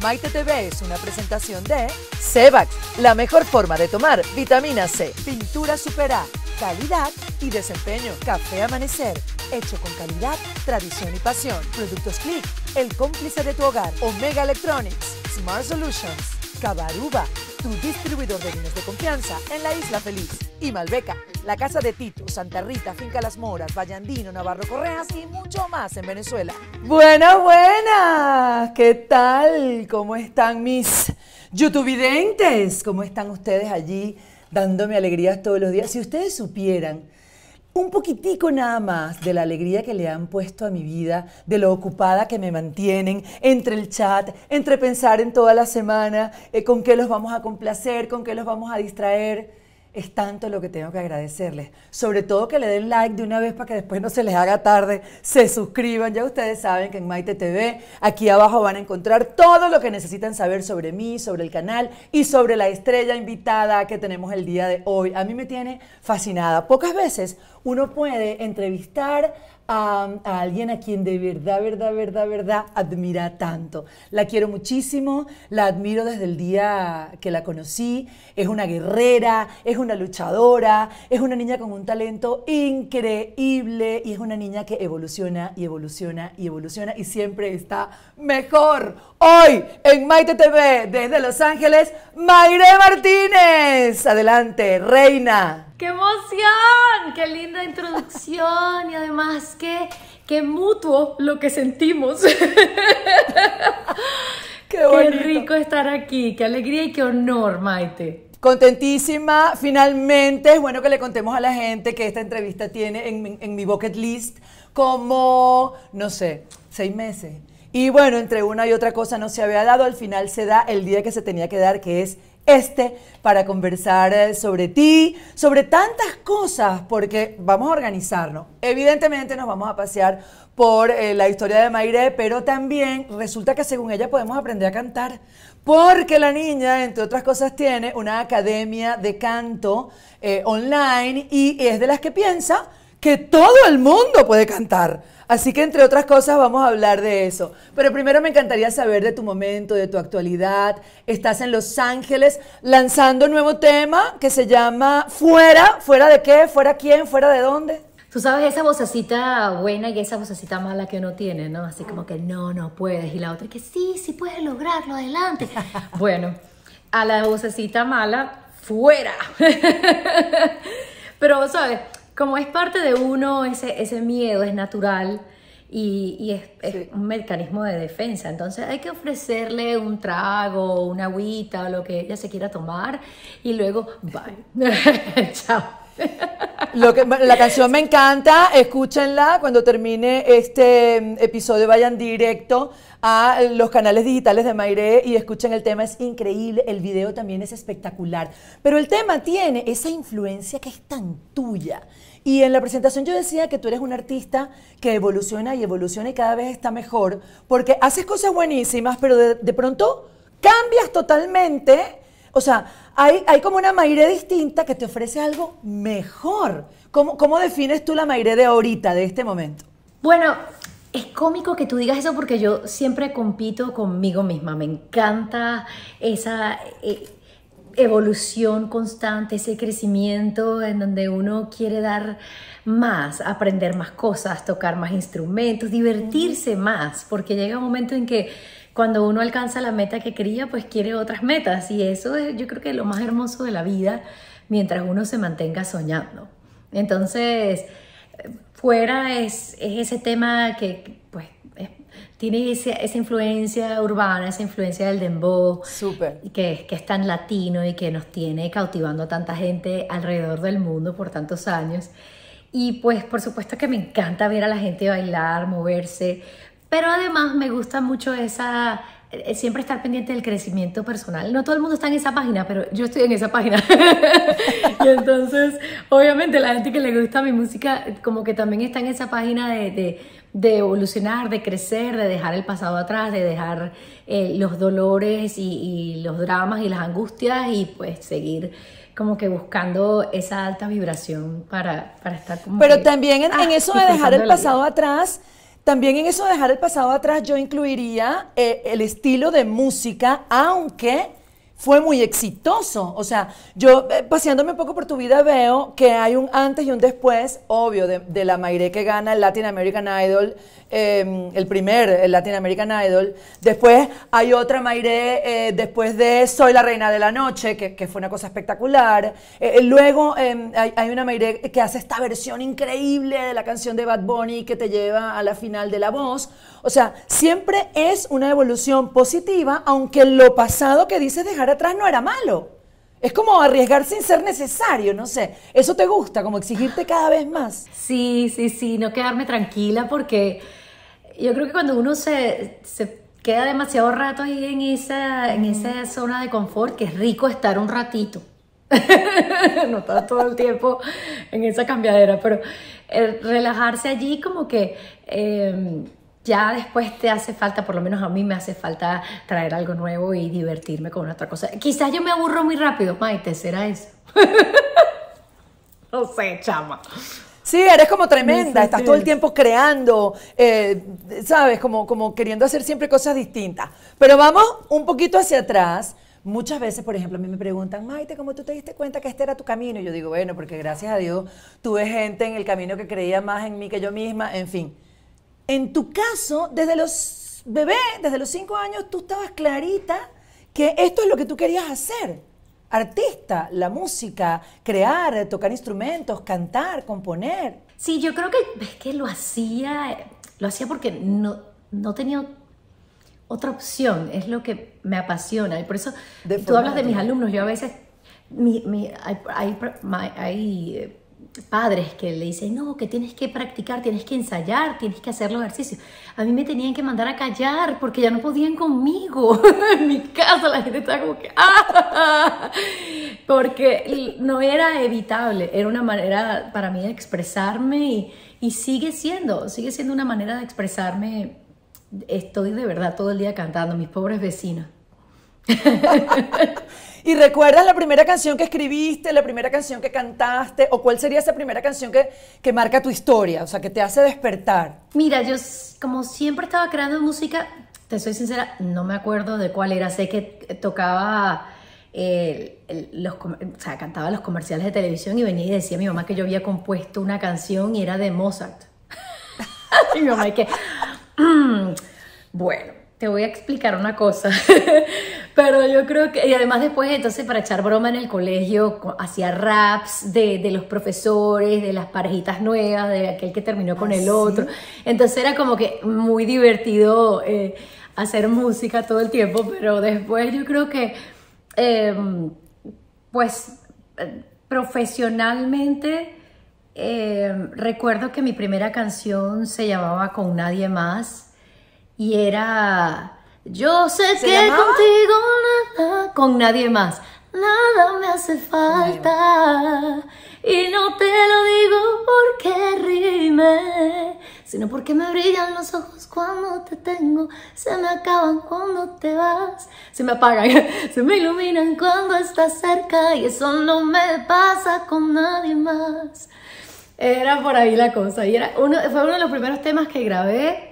Maite TV es una presentación de sevax la mejor forma de tomar vitamina C, pintura supera calidad y desempeño, café amanecer, hecho con calidad, tradición y pasión, productos Click, el cómplice de tu hogar, Omega Electronics, Smart Solutions. Cabaruba, tu distribuidor de vinos de confianza en la Isla Feliz. Y Malbeca, la casa de Tito, Santa Rita, Finca Las Moras, Vallandino, Navarro Correas y mucho más en Venezuela. Buenas, buenas. ¿Qué tal? ¿Cómo están mis youtubidentes? ¿Cómo están ustedes allí dándome alegrías todos los días? Si ustedes supieran un poquitico nada más de la alegría que le han puesto a mi vida, de lo ocupada que me mantienen entre el chat, entre pensar en toda la semana, eh, con qué los vamos a complacer, con qué los vamos a distraer es tanto lo que tengo que agradecerles. Sobre todo que le den like de una vez para que después no se les haga tarde, se suscriban. Ya ustedes saben que en Maite TV, aquí abajo van a encontrar todo lo que necesitan saber sobre mí, sobre el canal y sobre la estrella invitada que tenemos el día de hoy. A mí me tiene fascinada. Pocas veces uno puede entrevistar a, alguien a quien de verdad, verdad, verdad, verdad admira tanto. La quiero muchísimo, la admiro desde el día que la conocí. Es una guerrera, es una luchadora, es una niña con un talento increíble y es una niña que evoluciona y evoluciona y evoluciona y siempre está mejor. Hoy en Maite TV, desde Los Ángeles, Mayre Martínez. Adelante, reina. ¡Qué emoción! ¡Qué linda introducción! Y además, qué, qué mutuo lo que sentimos. Qué, rico estar aquí, qué alegría y qué honor, Maite. Contentísima, finalmente es bueno que le contemos a la gente que esta entrevista tiene en, en mi bucket list como, no sé, seis meses. Y bueno, entre una y otra cosa no se había dado, al final se da el día que se tenía que dar, que es este para conversar eh, sobre ti, sobre tantas cosas, porque vamos a organizarnos. Evidentemente nos vamos a pasear por eh, la historia de Maire, pero también resulta que según ella podemos aprender a cantar, porque la niña, entre otras cosas, tiene una academia de canto eh, online y es de las que piensa que todo el mundo puede cantar. Así que entre otras cosas vamos a hablar de eso. Pero primero me encantaría saber de tu momento, de tu actualidad. Estás en Los Ángeles lanzando un nuevo tema que se llama Fuera. ¿Fuera de qué? ¿Fuera quién? ¿Fuera de dónde? Tú sabes esa vocecita buena y esa vocecita mala que uno tiene, ¿no? Así como que no, no puedes. Y la otra que sí, sí puedes lograrlo, adelante. bueno, a la vocecita mala, fuera. Pero, ¿sabes? como es parte de uno, ese, ese miedo es natural y, es, un mecanismo de defensa. Entonces hay que ofrecerle un trago, una agüita o lo que ella se quiera tomar y luego, bye. Chao. Lo que, la canción me encanta, escúchenla cuando termine este em, episodio, vayan directo a los canales digitales de Mayre y escuchen el tema, es increíble, el video también es espectacular, pero el tema tiene esa influencia que es tan tuya, y en la presentación yo decía que tú eres un artista que evoluciona y evoluciona y cada vez está mejor, porque haces cosas buenísimas, pero de, pronto cambias totalmente. O sea, hay, hay como una Mayre distinta que te ofrece algo mejor. ¿Cómo, cómo defines tú la Mayre de ahorita, de este momento? Bueno, es cómico que tú digas eso porque yo siempre compito conmigo misma. Me encanta esa... Eh, evolución constante, ese crecimiento en donde uno quiere dar más, aprender más cosas, tocar más instrumentos, divertirse más, porque llega un momento en que cuando uno alcanza la meta que quería, pues quiere otras metas y eso es yo creo que es lo más hermoso de la vida mientras uno se mantenga soñando. Entonces, fuera es, es ese tema que tiene esa, influencia urbana, esa influencia del dembow, Súper. Que, es tan latino y que nos tiene cautivando a tanta gente alrededor del mundo por tantos años. Y pues por supuesto que me encanta ver a la gente bailar, moverse, pero además me gusta mucho esa eh, siempre estar pendiente del crecimiento personal. No todo el mundo está en esa página, pero yo estoy en esa página. y entonces, obviamente, la gente que le gusta mi música como que también está en esa página de de evolucionar, de crecer, de dejar el pasado atrás, de dejar eh, los dolores y, los dramas y las angustias y pues seguir como que buscando esa alta vibración para, para estar como... Pero también en, ah, eso de dejar el pasado atrás, también en eso de dejar el pasado atrás yo incluiría eh, el estilo de música, aunque fue muy exitoso. O sea, yo eh, paseándome un poco por tu vida veo que hay un antes y un después, obvio, de, la Mairé que gana el Latin American Idol, em, el primer Latin American Idol. Después hay otra Mairé eh, después de Soy la Reina de la Noche, que, fue una cosa espectacular. Eh, luego em, hay, una Mairé que hace esta versión increíble de la canción de Bad Bunny que te lleva a la final de La Voz. O sea, siempre es una evolución positiva, aunque lo pasado que dices dejar atrás no era malo. Es como arriesgar sin ser necesario, no sé. Eso te gusta, como exigirte cada vez más. Sí, sí, sí, no quedarme tranquila porque yo creo que cuando uno se, queda demasiado rato ahí en esa, en esa zona de confort, que es rico estar un ratito. no estar todo el tiempo en esa cambiadera, pero eh, relajarse allí como que... Eh, ya después te hace falta, por lo menos a mí me hace falta traer algo nuevo y divertirme con otra cosa. Quizás yo me aburro muy rápido, Maite, será eso. no sé, chama. Sí, eres como tremenda, estás todo el tiempo creando, eh, sabes, como, como queriendo hacer siempre cosas distintas. Pero vamos un poquito hacia atrás. Muchas veces, por ejemplo, a mí me preguntan, Maite, ¿cómo tú te diste cuenta que este era tu camino? Y yo digo, bueno, porque gracias a Dios tuve gente en el camino que creía más en mí que yo misma, en fin. En tu caso, desde los bebés, desde los cinco años, tú estabas clarita que esto es lo que tú querías hacer. Artista, la música, crear, tocar instrumentos, cantar, componer. Sí, yo creo que es que lo hacía, lo hacía porque no, no tenía otra opción, es lo que me apasiona. Y por eso tú hablas de mis alumnos, yo a veces, hay, eh, padres que le dicen, no, que tienes que practicar, tienes que ensayar, tienes que hacer los ejercicios. A mí me tenían que mandar a callar porque ya no podían conmigo. en mi casa la gente estaba como que, ¡ah! porque no era evitable, era una manera para mí de expresarme y, y sigue siendo, sigue siendo una manera de expresarme. Estoy de verdad todo el día cantando, mis pobres vecinos. ¿Y recuerdas la primera canción que escribiste, la primera canción que cantaste? ¿O cuál sería esa primera canción que, marca tu historia? O sea, que te hace despertar. Mira, yo como siempre estaba creando música, te soy sincera, no me acuerdo de cuál era. Sé que eh, tocaba... Eh, los, o sea, cantaba los comerciales de televisión y venía y decía a mi mamá que yo había compuesto una canción y era de Mozart. mi mamá y que, mm, bueno, te voy a explicar una cosa, pero yo creo que, y además después entonces para echar broma en el colegio, hacía raps de, los profesores, de las parejitas nuevas, de aquel que terminó con ah, el otro, entonces era como que muy divertido eh, hacer música todo el tiempo, pero después yo creo que, em, pues, profesionalmente... Em, recuerdo que mi primera canción se llamaba Con Nadie Más y era Yo sé que contigo nada, con nadie más, nada me hace falta. Y no te lo digo porque rime, sino porque me brillan los ojos cuando te tengo, se me acaban cuando te vas, se me apagan, se me iluminan cuando estás cerca y eso no me pasa con nadie más. Era por ahí la cosa y era uno, fue uno de los primeros temas que grabé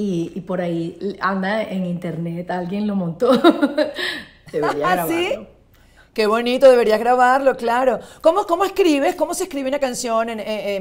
y, por ahí anda en internet, alguien lo montó. debería ¿Ah, Qué bonito, deberías grabarlo, claro. ¿Cómo, cómo escribes? ¿Cómo se escribe una canción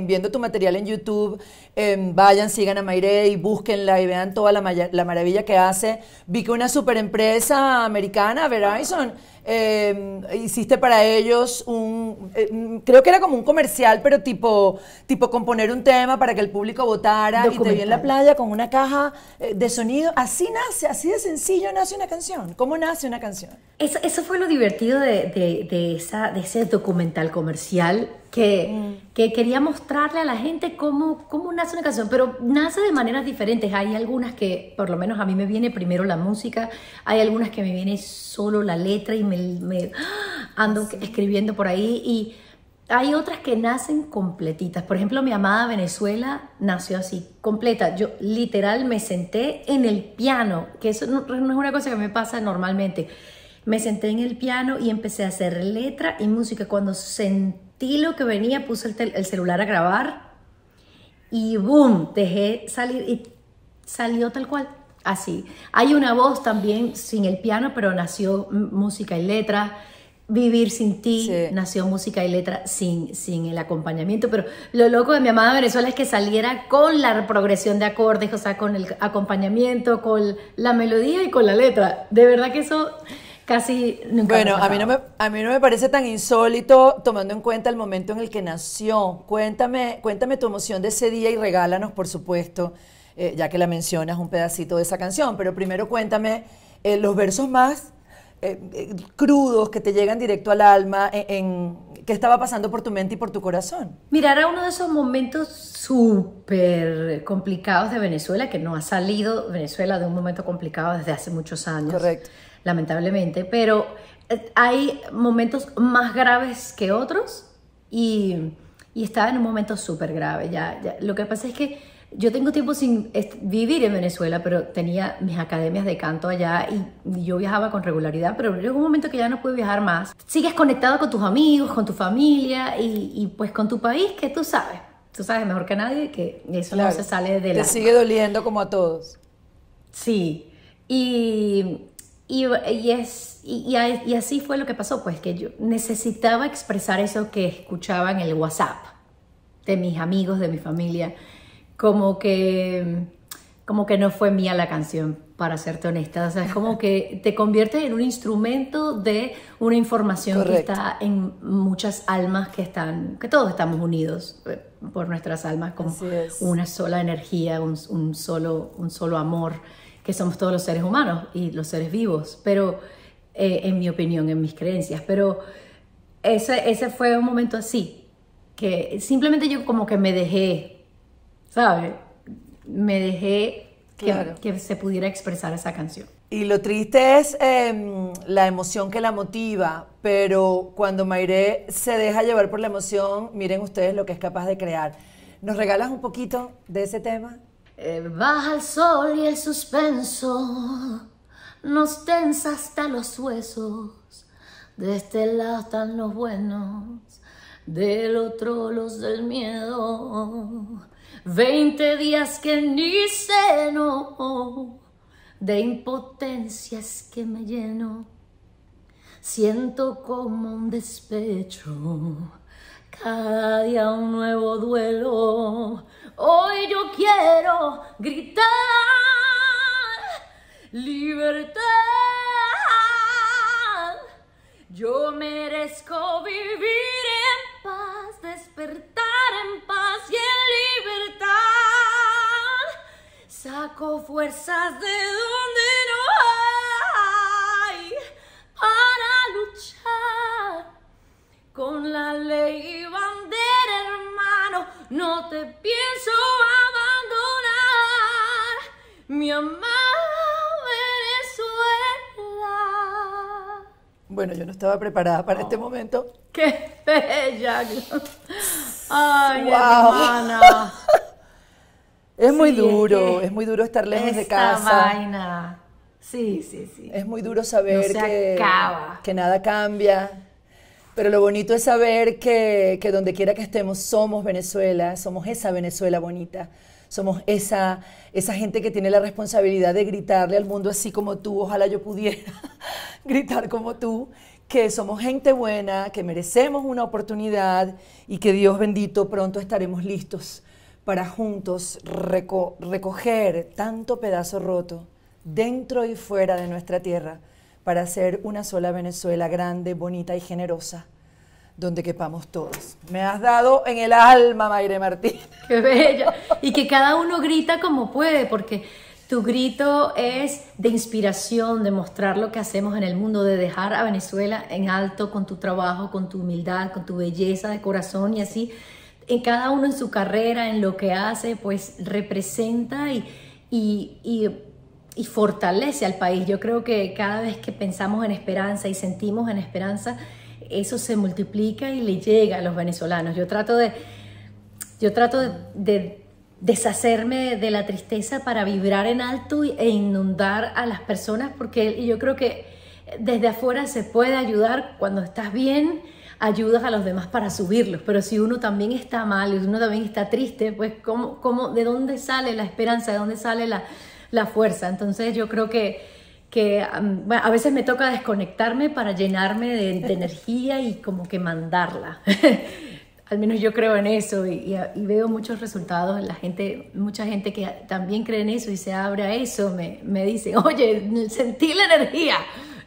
viendo tu material en YouTube? Em, vayan, sigan a y búsquenla y vean toda la, maravilla que hace. Vi que una super empresa americana, Verizon, Em, hiciste para ellos un, em, creo que era como un comercial, pero tipo, tipo componer un tema para que el público votara y te vi en la playa con una caja eh, de sonido. Así nace, así de sencillo nace una canción. ¿Cómo nace una canción? Eso, fue lo divertido de, de ese documental comercial Mm. que, quería mostrarle a la gente cómo, cómo nace una canción, pero nace de maneras diferentes. Hay algunas que, por lo menos a mí me viene primero la música, hay algunas que me viene solo la letra y me, ¡ah! ando escribiendo por ahí y hay otras que nacen completitas. Por ejemplo, mi amada Venezuela nació así, completa. Yo literal me senté en el piano, que eso no, no es una cosa que me pasa normalmente. Me senté en el piano y empecé a hacer letra y música. Cuando senté estilo que venía, puso el, celular a grabar y boom, dejé salir y salió tal cual, así. Hay una voz también sin el piano, pero nació música y letra. Vivir sin ti, nació música y letra sin, sin el acompañamiento, pero lo loco de mi amada Venezuela es que saliera con la progresión de acordes, o sea, con el acompañamiento, con la melodía y con la letra. De verdad que eso casi nunca. Bueno, a mí, no me, a mí no me parece tan insólito tomando en cuenta el momento en el que nació. Cuéntame, cuéntame tu emoción de ese día y regálanos, por supuesto, eh, ya que la mencionas, un pedacito de esa canción. Pero primero cuéntame eh, los versos más eh, crudos que te llegan directo al alma en, qué estaba pasando por tu mente y por tu corazón. Mirar a uno de esos momentos súper complicados de Venezuela, que no ha salido Venezuela de un momento complicado desde hace muchos años. Correcto lamentablemente, pero eh, hay momentos más graves que otros y, y estaba en un momento súper grave. Ya, Lo que pasa es que yo tengo tiempo sin vivir en Venezuela, pero tenía mis academias de canto allá y yo viajaba con regularidad, pero llegó un momento que ya no pude viajar más. Sigues conectado con tus amigos, con tu familia y, pues con tu país, que tú sabes, tú sabes mejor que nadie que eso no se sale de la... Te sigue doliendo como a todos. Sí, y y, es, y, así fue lo que pasó, pues que yo necesitaba expresar eso que escuchaba en el WhatsApp de mis amigos, de mi familia, como que, como que no fue mía la canción, para serte honesta. O es como que te conviertes en un instrumento de una información que está en muchas almas que están, que todos estamos unidos eh, por nuestras almas como una sola energía, un, solo, un solo amor que somos todos los seres humanos y los seres vivos, pero eh, en mi opinión, en mis creencias, pero ese, ese fue un momento así, que simplemente yo como que me dejé, ¿sabes? Me dejé que, se pudiera expresar esa canción. Y lo triste es em, la emoción que la motiva, pero cuando Mayre se deja llevar por la emoción, miren ustedes lo que es capaz de crear. ¿Nos regalas un poquito de ese tema? Eh, baja el sol y el suspenso nos tensa hasta los huesos. De este lado están los buenos, del otro los del miedo. Veinte días que ni no, de impotencias que me lleno. Siento como un despecho, cada día un nuevo duelo. Hoy yo quiero gritar libertad. Yo merezco vivir en paz, despertar en paz y en libertad. Saco fuerzas de donde no hay para luchar con la ley y bandera no te pienso abandonar, mi amada Venezuela. Bueno, yo no estaba preparada para este oh. momento. ¡Qué bella! ¡Ay, es muy duro, es, muy duro estar lejos de casa. Vaina. Sí, sí, sí. Es muy duro saber que, que nada cambia pero lo bonito es saber que, que donde quiera que estemos somos Venezuela, somos esa Venezuela bonita. Somos esa, gente que tiene la responsabilidad de gritarle al mundo así como tú, ojalá yo pudiera gritar como tú, que somos gente buena, que merecemos una oportunidad y que Dios bendito pronto estaremos listos para juntos recoger tanto pedazo roto dentro y fuera de nuestra tierra para hacer una sola Venezuela grande, bonita y generosa, donde quepamos todos. Me has dado en el alma, Maire Martín. Qué bella. Y que cada uno grita como puede, porque tu grito es de inspiración, de mostrar lo que hacemos en el mundo, de dejar a Venezuela en alto con tu trabajo, con tu humildad, con tu belleza de corazón y así. En cada uno en su carrera, en lo que hace, pues representa y, y y fortalece al país. Yo creo que cada vez que pensamos en esperanza y sentimos en esperanza, eso se multiplica y le llega a los venezolanos. Yo trato de, yo trato de, deshacerme de la tristeza para vibrar en alto e inundar a las personas, porque yo creo que desde afuera se puede ayudar cuando estás bien, ayudas a los demás para subirlos, pero si uno también está mal y uno también está triste, pues ¿cómo, cómo, de dónde sale la esperanza, de dónde sale la, la fuerza. Entonces yo creo que, que a veces me toca desconectarme para llenarme de, energía y como que mandarla. Al menos yo creo en eso y, veo muchos resultados. La gente, mucha gente que también cree en eso y se abre a eso, me, me dice, oye, sentí la energía,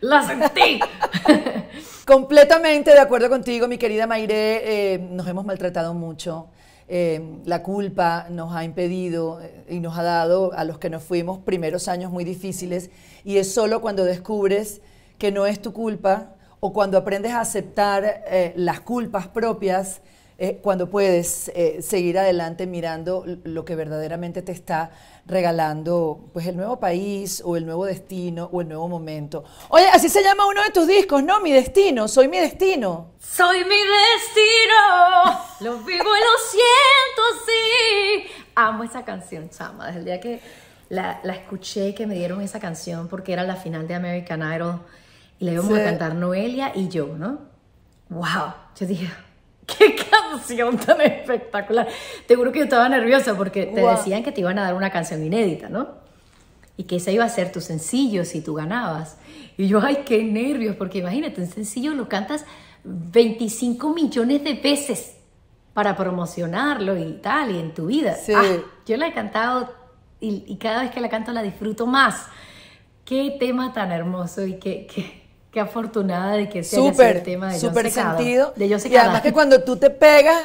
la sentí. Completamente de acuerdo contigo, mi querida Maire. Eh, nos hemos maltratado mucho Em, la culpa nos ha impedido eh, y nos ha dado a los que nos fuimos primeros años muy difíciles y es solo cuando descubres que no es tu culpa o cuando aprendes a aceptar eh, las culpas propias eh, cuando puedes eh, seguir adelante mirando lo que verdaderamente te está regalando pues el nuevo país o el nuevo destino o el nuevo momento. Oye, así se llama uno de tus discos, ¿no? Mi destino, soy mi destino. Soy mi destino, lo vivo y lo siento sí. Amo esa canción, chama, desde el día que la, la escuché, que me dieron esa canción porque era la final de American Idol y le íbamos a cantar Noelia y yo, ¿no? ¡Wow! Yo dije, qué canción tan espectacular. Te juro que yo estaba nerviosa porque te decían que te iban a dar una canción inédita, ¿no? Y que esa iba a ser tu sencillo si tú ganabas. Y yo, ay, qué nervios, porque imagínate, un sencillo lo cantas 25 millones de veces para promocionarlo y tal, y en tu vida. Sí. Ah, yo la he cantado y, cada vez que la canto la disfruto más. Qué tema tan hermoso y qué Qué afortunada de que sea este ese tema de super sentido. y además que cuando tú te pegas,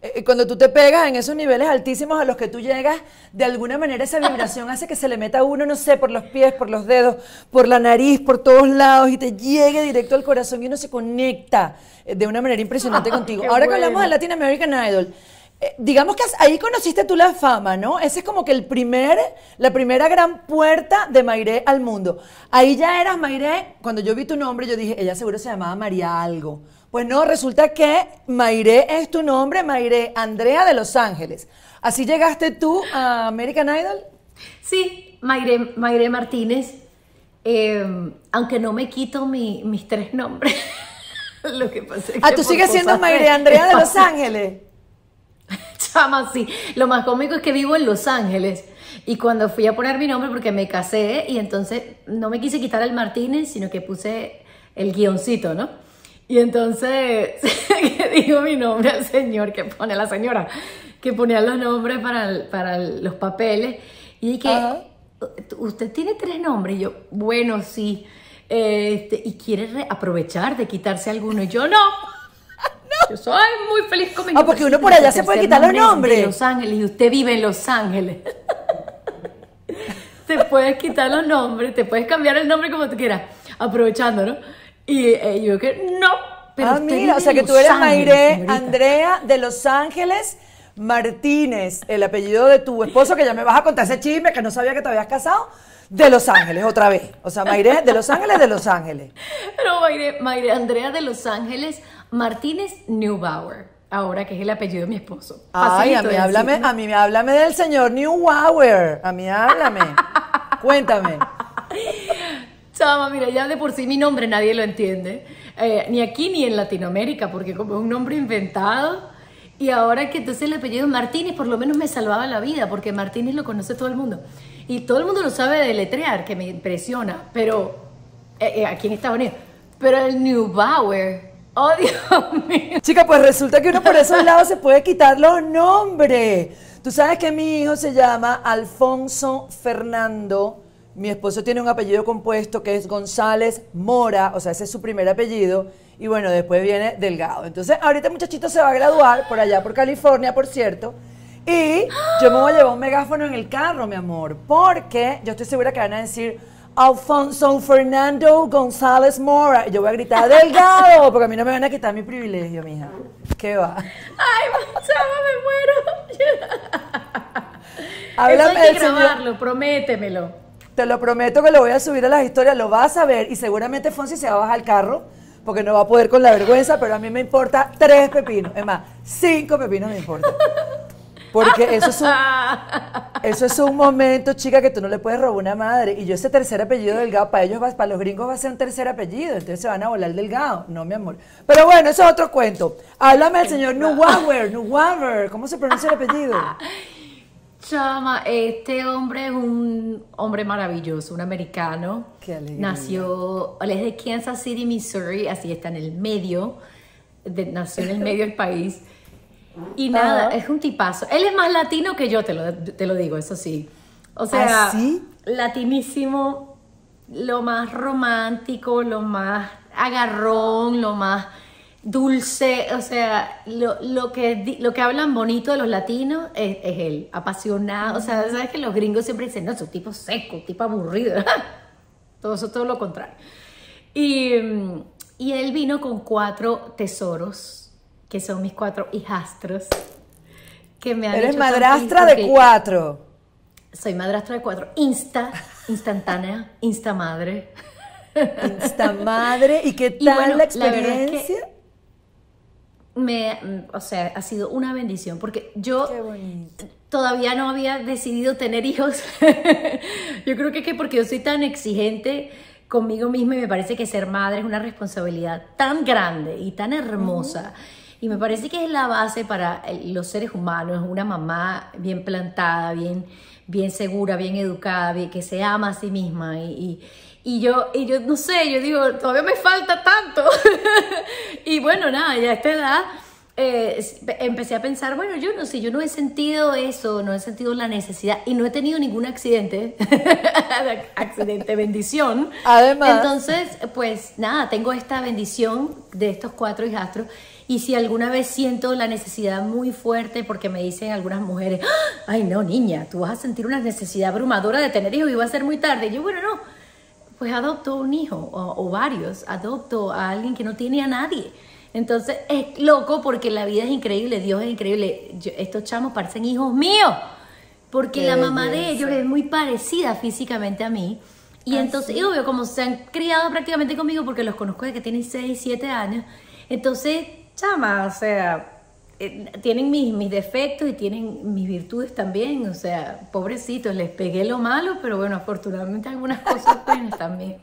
eh, eh, cuando tú te pegas en esos niveles altísimos a los que tú llegas, de alguna manera esa vibración hace que se le meta a uno, no sé, por los pies, por los dedos, por la nariz, por todos lados y te llegue directo al corazón y uno se conecta eh, de una manera impresionante contigo. Ahora que hablamos de Latin American Idol, eh, digamos que ahí conociste tú la fama, ¿no? Ese es como que el primer, la primera gran puerta de Mairé al mundo. Ahí ya eras Mairé, cuando yo vi tu nombre, yo dije, ella seguro se llamaba María algo. Pues no, resulta que Mairé es tu nombre, Mairé Andrea de Los Ángeles. ¿Así llegaste tú a American Idol? Sí, Mairé, Martínez, em, aunque no me quito mi, mis tres nombres. Lo que pasa es ah, que ah, tú sigues siendo Mairé Andrea de Los Ángeles. Lo más cómico es que vivo en Los Ángeles. Y cuando fui a poner mi nombre, porque me casé, y entonces no me quise quitar el Martínez, sino que puse el guioncito, ¿no? Y entonces digo mi nombre al señor que pone, la señora, que ponía los nombres para, para los papeles. Y que, usted tiene tres nombres. Y yo, bueno, sí. Este, y quiere aprovechar de quitarse alguno. Y yo, no. Yo soy muy feliz con mi Ah, porque uno por allá se puede quitar los nombres. los Ángeles, y usted vive en Los Ángeles. te puedes quitar los nombres, te puedes cambiar el nombre como tú quieras, aprovechando, ¿no? Y eh, yo que no. Pero ah, mira, o sea que tú eres Andrea de Los Ángeles. Martínez, el apellido de tu esposo, que ya me vas a contar ese chisme que no sabía que te habías casado, de Los Ángeles, otra vez. O sea, Maire de Los Ángeles, de Los Ángeles. Pero Maire, Maire Andrea de Los Ángeles, Martínez Neubauer. Ahora que es el apellido de mi esposo. Ay, a mí, háblame, a mí del señor Neubauer. A mí háblame. Cuéntame. Chama, mira, ya de por sí mi nombre nadie lo entiende. Eh, ni aquí ni en Latinoamérica, porque como es un nombre inventado. Y ahora que entonces el apellido Martínez por lo menos me salvaba la vida, porque Martínez lo conoce todo el mundo. Y todo el mundo lo sabe deletrear, que me impresiona, pero eh, eh, aquí en Estados Unidos. Pero el Neubauer Oh, Dios mío. Chica, pues resulta que uno por esos lados se puede quitar los nombres. Tú sabes que mi hijo se llama Alfonso Fernando. Mi esposo tiene un apellido compuesto que es González Mora, o sea, ese es su primer apellido. Y bueno, después viene Delgado. Entonces, ahorita muchachito se va a graduar por allá, por California, por cierto. Y yo me voy a llevar un megáfono en el carro, mi amor, porque yo estoy segura que van a decir, Alfonso Fernando González Mora. Yo voy a gritar delgado, porque a mí no me van a quitar mi privilegio, mija. ¿Qué va? Ay, va, me muero. Eso hay que grabarlo, prométemelo. Te lo prometo que lo voy a subir a las historias, lo vas a ver y seguramente Fonsi se va a bajar al carro porque no va a poder con la vergüenza, pero a mí me importa tres pepinos. Es más, cinco pepinos me importa. Porque eso es, un, eso es un momento, chica, que tú no le puedes robar una madre. Y yo ese tercer apellido delgado, para ellos, va, para los gringos va a ser un tercer apellido. Entonces se van a volar delgado. No, mi amor. Pero bueno, eso es otro cuento. Háblame del señor Neuwaber. ¿cómo se pronuncia el apellido? Chama, este hombre es un hombre maravilloso, un americano. Qué Nació, él es de Kansas City, Missouri, así está en el medio, nació en el medio del país. Y nada, es un tipazo. Él es más latino que yo, te lo, digo, eso sí. O sea, ¿Ah, latinísimo, lo más romántico, lo más agarrón, lo más dulce, o sea, lo, que, lo que hablan bonito de los latinos es, él, apasionado, o sea, sabes que los gringos siempre dicen, no, es un tipo seco, tipo aburrido, todo eso, todo lo contrario. y él vino con cuatro tesoros que son mis cuatro hijastros. Que me Eres madrastra de cuatro. Soy madrastra de cuatro. Insta, instantánea, instamadre. madre. Insta madre. ¿Y qué tal la experiencia? me, mm, o sea, ha sido una bendición porque yo todavía no había decidido tener hijos. yo creo que es que porque yo soy tan exigente conmigo misma y me parece que ser madre es una responsabilidad tan grande y tan hermosa. Y me parece que es la base para los seres humanos, una mamá bien plantada, bien, bien segura, bien educada, que se ama a sí misma. Y, yo, y yo, no sé, yo digo, todavía me falta tanto. y bueno, nada, ya a esta edad eh, empecé a pensar, bueno, yo no sé, yo no he sentido eso, no he sentido la necesidad y no he tenido ningún accidente, accidente, bendición. Además. Entonces, pues nada, tengo esta bendición de estos cuatro hijastros y si alguna vez siento la necesidad muy fuerte, porque me dicen algunas mujeres, ¡Ah! ay no, niña, tú vas a sentir una necesidad abrumadora de tener hijos y va a ser muy tarde. yo, bueno, no, pues adopto un hijo o, varios, adopto a alguien que no tiene a nadie. Entonces es loco porque la vida es increíble, Dios es increíble. estos chamos parecen hijos míos, porque la mamá de ellos es muy parecida físicamente a mí. Y entonces, obvio, como se han criado prácticamente conmigo, porque los conozco desde que tienen 6, 7 años, entonces chama, o sea, eh, tienen mis, defectos y tienen mis virtudes también, o sea, pobrecitos, les pegué lo malo, pero bueno, afortunadamente algunas cosas buenas también.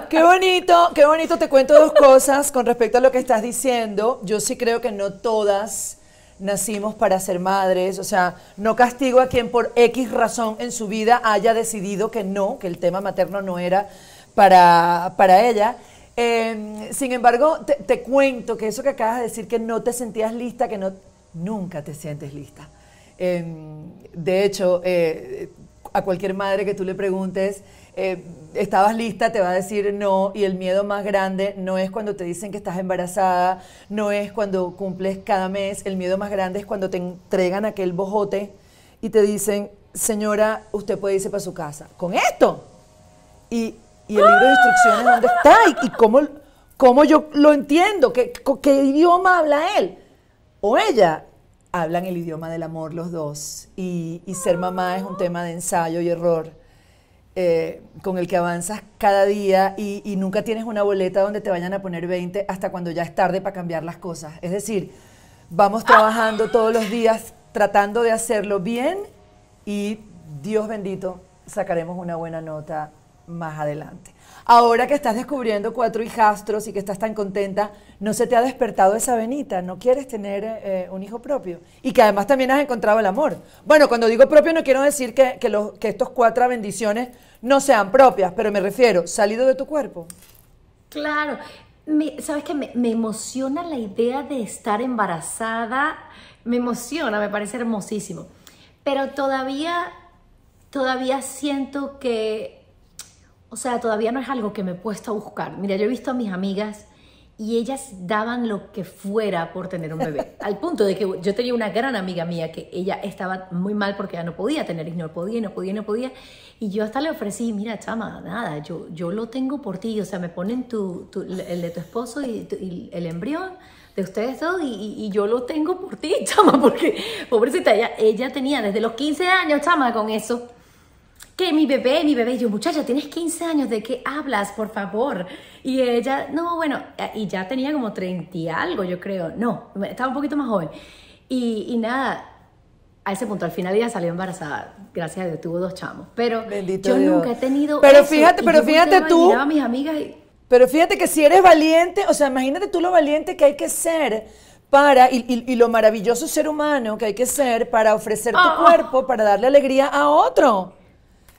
Qué bonito, qué bonito. Te cuento dos cosas con respecto a lo que estás diciendo. Yo sí creo que no todas nacimos para ser madres, o sea, no castigo a quien por X razón en su vida haya decidido que no, que el tema materno no era para, para ella. Em, sin embargo, te, cuento que eso que acabas de decir, que no te sentías lista, que no, nunca te sientes lista. Em, de hecho, eh, a cualquier madre que tú le preguntes, eh, ¿estabas lista? Te va a decir no. Y el miedo más grande no es cuando te dicen que estás embarazada, no es cuando cumples cada mes. El miedo más grande es cuando te entregan aquel bojote y te dicen, señora, usted puede irse para su casa. ¿Con esto? Y ¿Y el libro de instrucciones dónde está? ¿Y, cómo, cómo, yo lo entiendo? ¿Qué, ¿Qué idioma habla él? O ella hablan el idioma del amor los dos. Y, ser mamá es un tema de ensayo y error eh, con el que avanzas cada día y, y, nunca tienes una boleta donde te vayan a poner 20 hasta cuando ya es tarde para cambiar las cosas. Es decir, vamos trabajando todos los días tratando de hacerlo bien y Dios bendito, sacaremos una buena nota más adelante. Ahora que estás descubriendo cuatro hijastros y que estás tan contenta, ¿no se te ha despertado esa venita? ¿No quieres tener eh, un hijo propio? Y que además también has encontrado el amor. Bueno, cuando digo propio no quiero decir que, que, estos cuatro bendiciones no sean propias, pero me refiero, salido de tu cuerpo. Claro, sabes que me, me emociona la idea de estar embarazada, me emociona, me parece hermosísimo, pero todavía, todavía siento que o sea, todavía no es algo que me he puesto a buscar. Mira, yo he visto a mis amigas y ellas daban lo que fuera por tener un bebé. Al punto de que yo tenía una gran amiga mía que ella estaba muy mal porque ya no podía tener y no podía, y no podía, y no podía. Y yo hasta le ofrecí, mira, chama, nada, yo, yo lo tengo por ti. O sea, me ponen el de tu esposo y, el embrión de ustedes dos y, yo lo tengo por ti, chama, porque pobrecita, ella, ella tenía desde los 15 años, chama, con eso que mi bebé, mi bebé, y yo, muchacha, tienes 15 años, ¿de qué hablas, por favor? Y ella, no, bueno, y ya tenía como 30 y algo, yo creo, no, estaba un poquito más joven. Y, y nada, a ese punto, al final ella salió embarazada, gracias a Dios, tuvo dos chamos, pero yo nunca he tenido... Pero fíjate, pero fíjate tú... mis amigas pero fíjate que si eres valiente, o sea, imagínate tú lo valiente que hay que ser para, y, lo maravilloso ser humano que hay que ser para ofrecer tu ah, ah. cuerpo, para darle alegría a otro.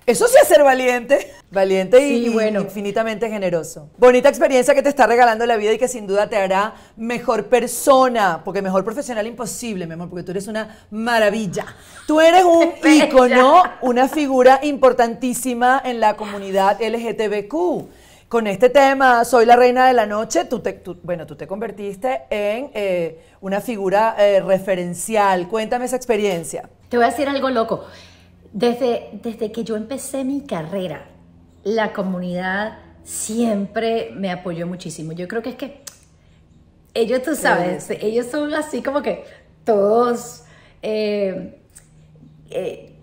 Eso sí es ser valiente. Valiente y, infinitamente generoso. Bonita experiencia que te está regalando la vida y que sin duda te hará mejor persona, porque mejor profesional imposible, mi amor, porque tú eres una maravilla. Tú eres un ícono, una figura importantísima en la comunidad LGTBQ. Con este tema, Soy la Reina de la Noche, tú te, bueno, tú te convertiste en eh, una figura eh, referencial. Cuéntame esa experiencia. Te voy a decir algo loco. Desde, que yo empecé mi carrera, la comunidad siempre me apoyó muchísimo. Yo creo que es que ellos, tú sabes, ellos son así como que todos eh, eh,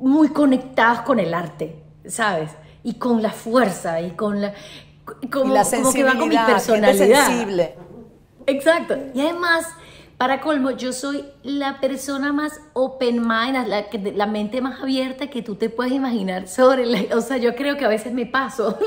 muy conectados con el arte, ¿sabes? Y con la fuerza y con la... Como, la sensibilidad, como que va con mi personalidad. Exacto. Y además para colmo, yo soy la persona más open mind, la, la mente más abierta que tú te puedes imaginar sobre O sea, yo creo que a veces me paso.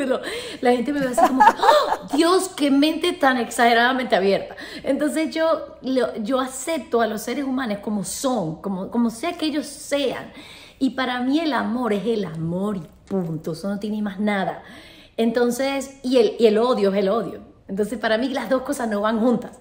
la gente me ve así como, ¡Oh, Dios, qué mente tan exageradamente abierta. Entonces yo, yo acepto a los seres humanos como son, como, como sea que ellos sean. Y para mí el amor es el amor y punto, eso no tiene más nada. Entonces, y el, y el odio es el odio. Entonces, para mí las dos cosas no van juntas.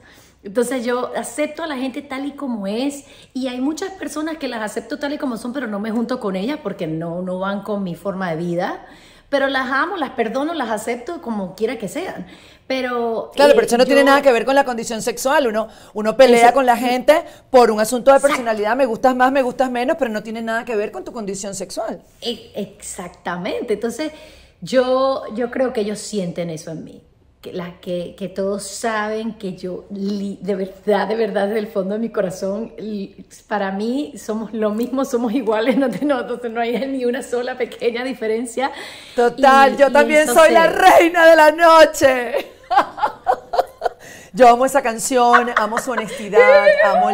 Entonces yo acepto a la gente tal y como es y hay muchas personas que las acepto tal y como son, pero no me junto con ellas porque no, van con mi forma de vida. Pero las amo, las perdono, las acepto como quiera que sean. Pero. Claro, pero eh, eso no tiene nada que ver con la condición sexual. Uno, uno pelea con la gente por un asunto de personalidad, me gustas más, me gustas menos, pero no tiene nada que ver con tu condición sexual. E, exactamente. Entonces, yo, yo creo que ellos sienten eso en mí que, la que, todos saben que yo de verdad, de verdad, desde el fondo de mi corazón, para mí somos lo mismo, somos iguales, no, no, no hay ni una sola pequeña diferencia. Total, yo también soy la reina de la noche. Yo amo esa canción, amo su honestidad, amo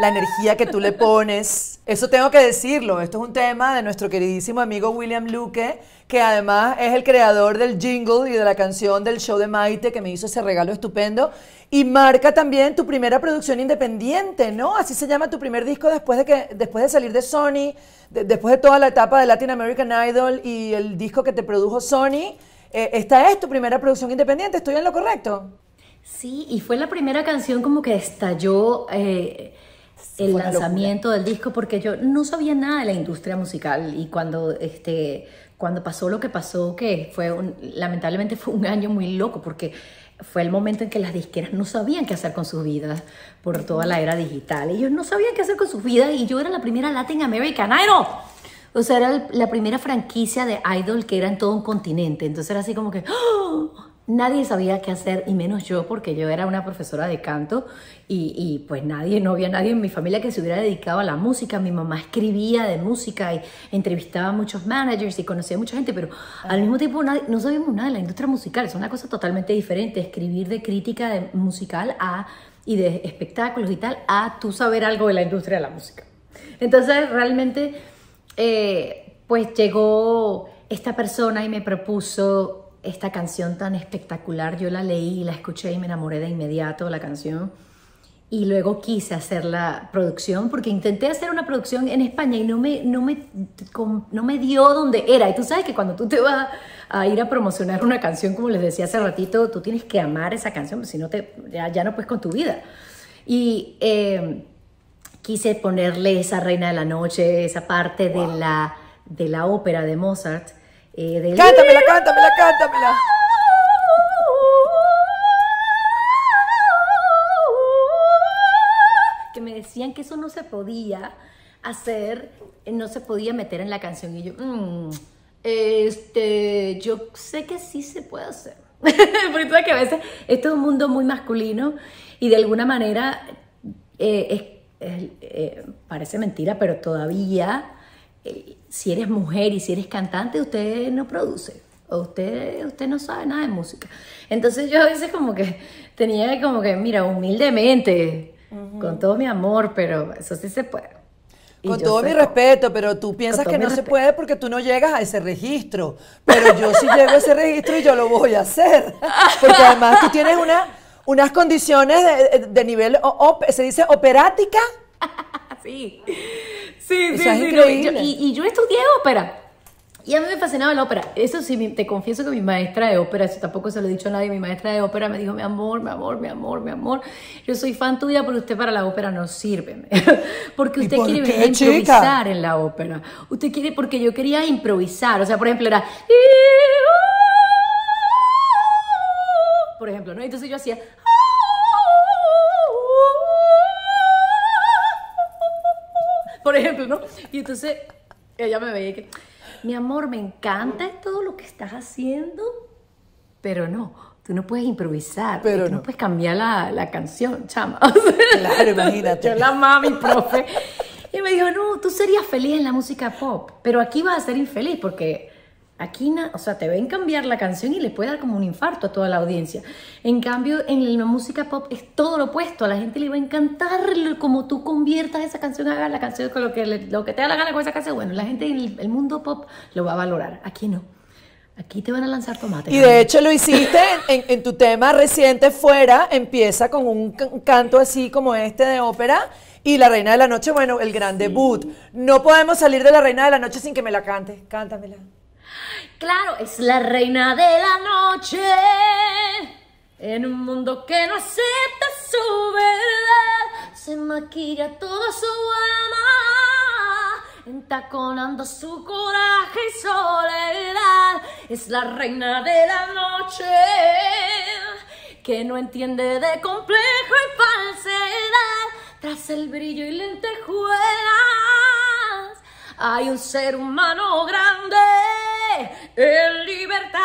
la energía que tú le pones. Eso tengo que decirlo. Esto es un tema de nuestro queridísimo amigo William Luque, que además es el creador del jingle y de la canción del show de Maite, que me hizo ese regalo estupendo. Y marca también tu primera producción independiente, ¿no? Así se llama tu primer disco después de, que, después de salir de Sony, después de toda la etapa de Latin American Idol y el disco que te produjo Sony. Eh, esta es tu primera producción independiente, ¿estoy en lo correcto? Sí, y fue la primera canción como que estalló. Eh, el lanzamiento del disco porque yo no sabía nada de la industria musical y cuando este cuando pasó lo que pasó que fue un, lamentablemente fue un año muy loco porque fue el momento en que las disqueras no sabían qué hacer con sus vidas por toda la era digital. Ellos no sabían qué hacer con sus vidas y yo era la primera Latin American Idol. O sea, era la primera franquicia de Idol que era en todo un continente. Entonces era así como que, ¡ah! nadie sabía qué hacer, y menos yo, porque yo era una profesora de canto y, pues nadie, no había nadie en mi familia que se hubiera dedicado a la música. Mi mamá escribía de música y entrevistaba a muchos managers y conocía a mucha gente, pero al mismo tiempo no sabíamos nada de la industria musical. Es una cosa totalmente diferente, escribir de crítica musical a, y de espectáculos y tal, a tú saber algo de la industria de la música. Entonces realmente, eh, pues llegó esta persona y me propuso esta canción tan espectacular. Yo la leí, la escuché y me enamoré de inmediato la canción. Y luego quise hacer la producción porque intenté hacer una producción en España y no me, no me, no me dio donde era. Y tú sabes que cuando tú te vas a ir a promocionar una canción, como les decía hace ratito, tú tienes que amar esa canción, pues, si no, te, ya, no puedes con tu vida. Y eh, quise ponerle esa Reina de la Noche, esa parte de, la, de la ópera de Mozart eh, cántamela, cántamela, cántamela. Que me decían que eso no se podía hacer, eh, no se podía meter en la canción. Y yo, mm, este, yo sé que sí se puede hacer. es que a veces esto es un mundo muy masculino y de alguna manera eh, parece mentira, pero todavía si eres mujer y si eres cantante, usted no produce. O usted, usted no sabe nada de música. Entonces yo a veces como que tenía como que, mira, humildemente, con todo mi amor, pero eso sí se puede. con todo mi respeto, pero tú piensas que no se puede porque tú no llegas a ese registro. Pero yo sí llego a ese registro y yo lo voy a hacer. Porque además tú tienes una, unas condiciones de, nivel, se dice operática. Sí, sí. y, y yo estudié ópera. Y a mí me fascinaba la ópera. Eso sí, te confieso que mi maestra de ópera, eso tampoco se lo he dicho a nadie, mi maestra de ópera me dijo, mi amor, mi amor, mi amor, mi amor, yo soy fan tuya, pero usted para la ópera no sirve. porque usted quiere improvisar en la ópera. Usted quiere, porque yo quería improvisar. O sea, por ejemplo, era... Por ejemplo, ¿no? Entonces yo hacía... ejemplo, ¿no? Y entonces ella me veía que, mi amor, me encanta todo lo que estás haciendo, pero no, tú no puedes improvisar, tú no. puedes cambiar la, canción, chama. claro, imagínate. Yo la mami, profe. Y me dijo, no, tú serías feliz en la música pop, pero aquí vas a ser infeliz porque Aquí, o sea, te ven cambiar la canción y le puede dar como un infarto a toda la audiencia. En cambio, en la música pop es todo lo opuesto. A la gente le va a encantar como tú conviertas esa canción, hagas la canción con lo que, lo que te da la gana con esa canción. Bueno, la gente en el, mundo pop lo va a valorar. Aquí no. Aquí te van a lanzar tomate. Y de hecho lo hiciste en, tu tema reciente fuera, empieza con un canto así como este de ópera y La Reina de la Noche, bueno, el gran debut. No podemos salir de La Reina de la Noche sin que me la cantes. Cántamela. Claro, es la reina de la noche. En un mundo que no acepta su verdad, se maquilla todo su alma, entaconando su coraje y soledad. Es la reina de la noche, que no entiende de complejo y falsedad, tras el brillo y lentejuela hay un ser humano grande en libertad.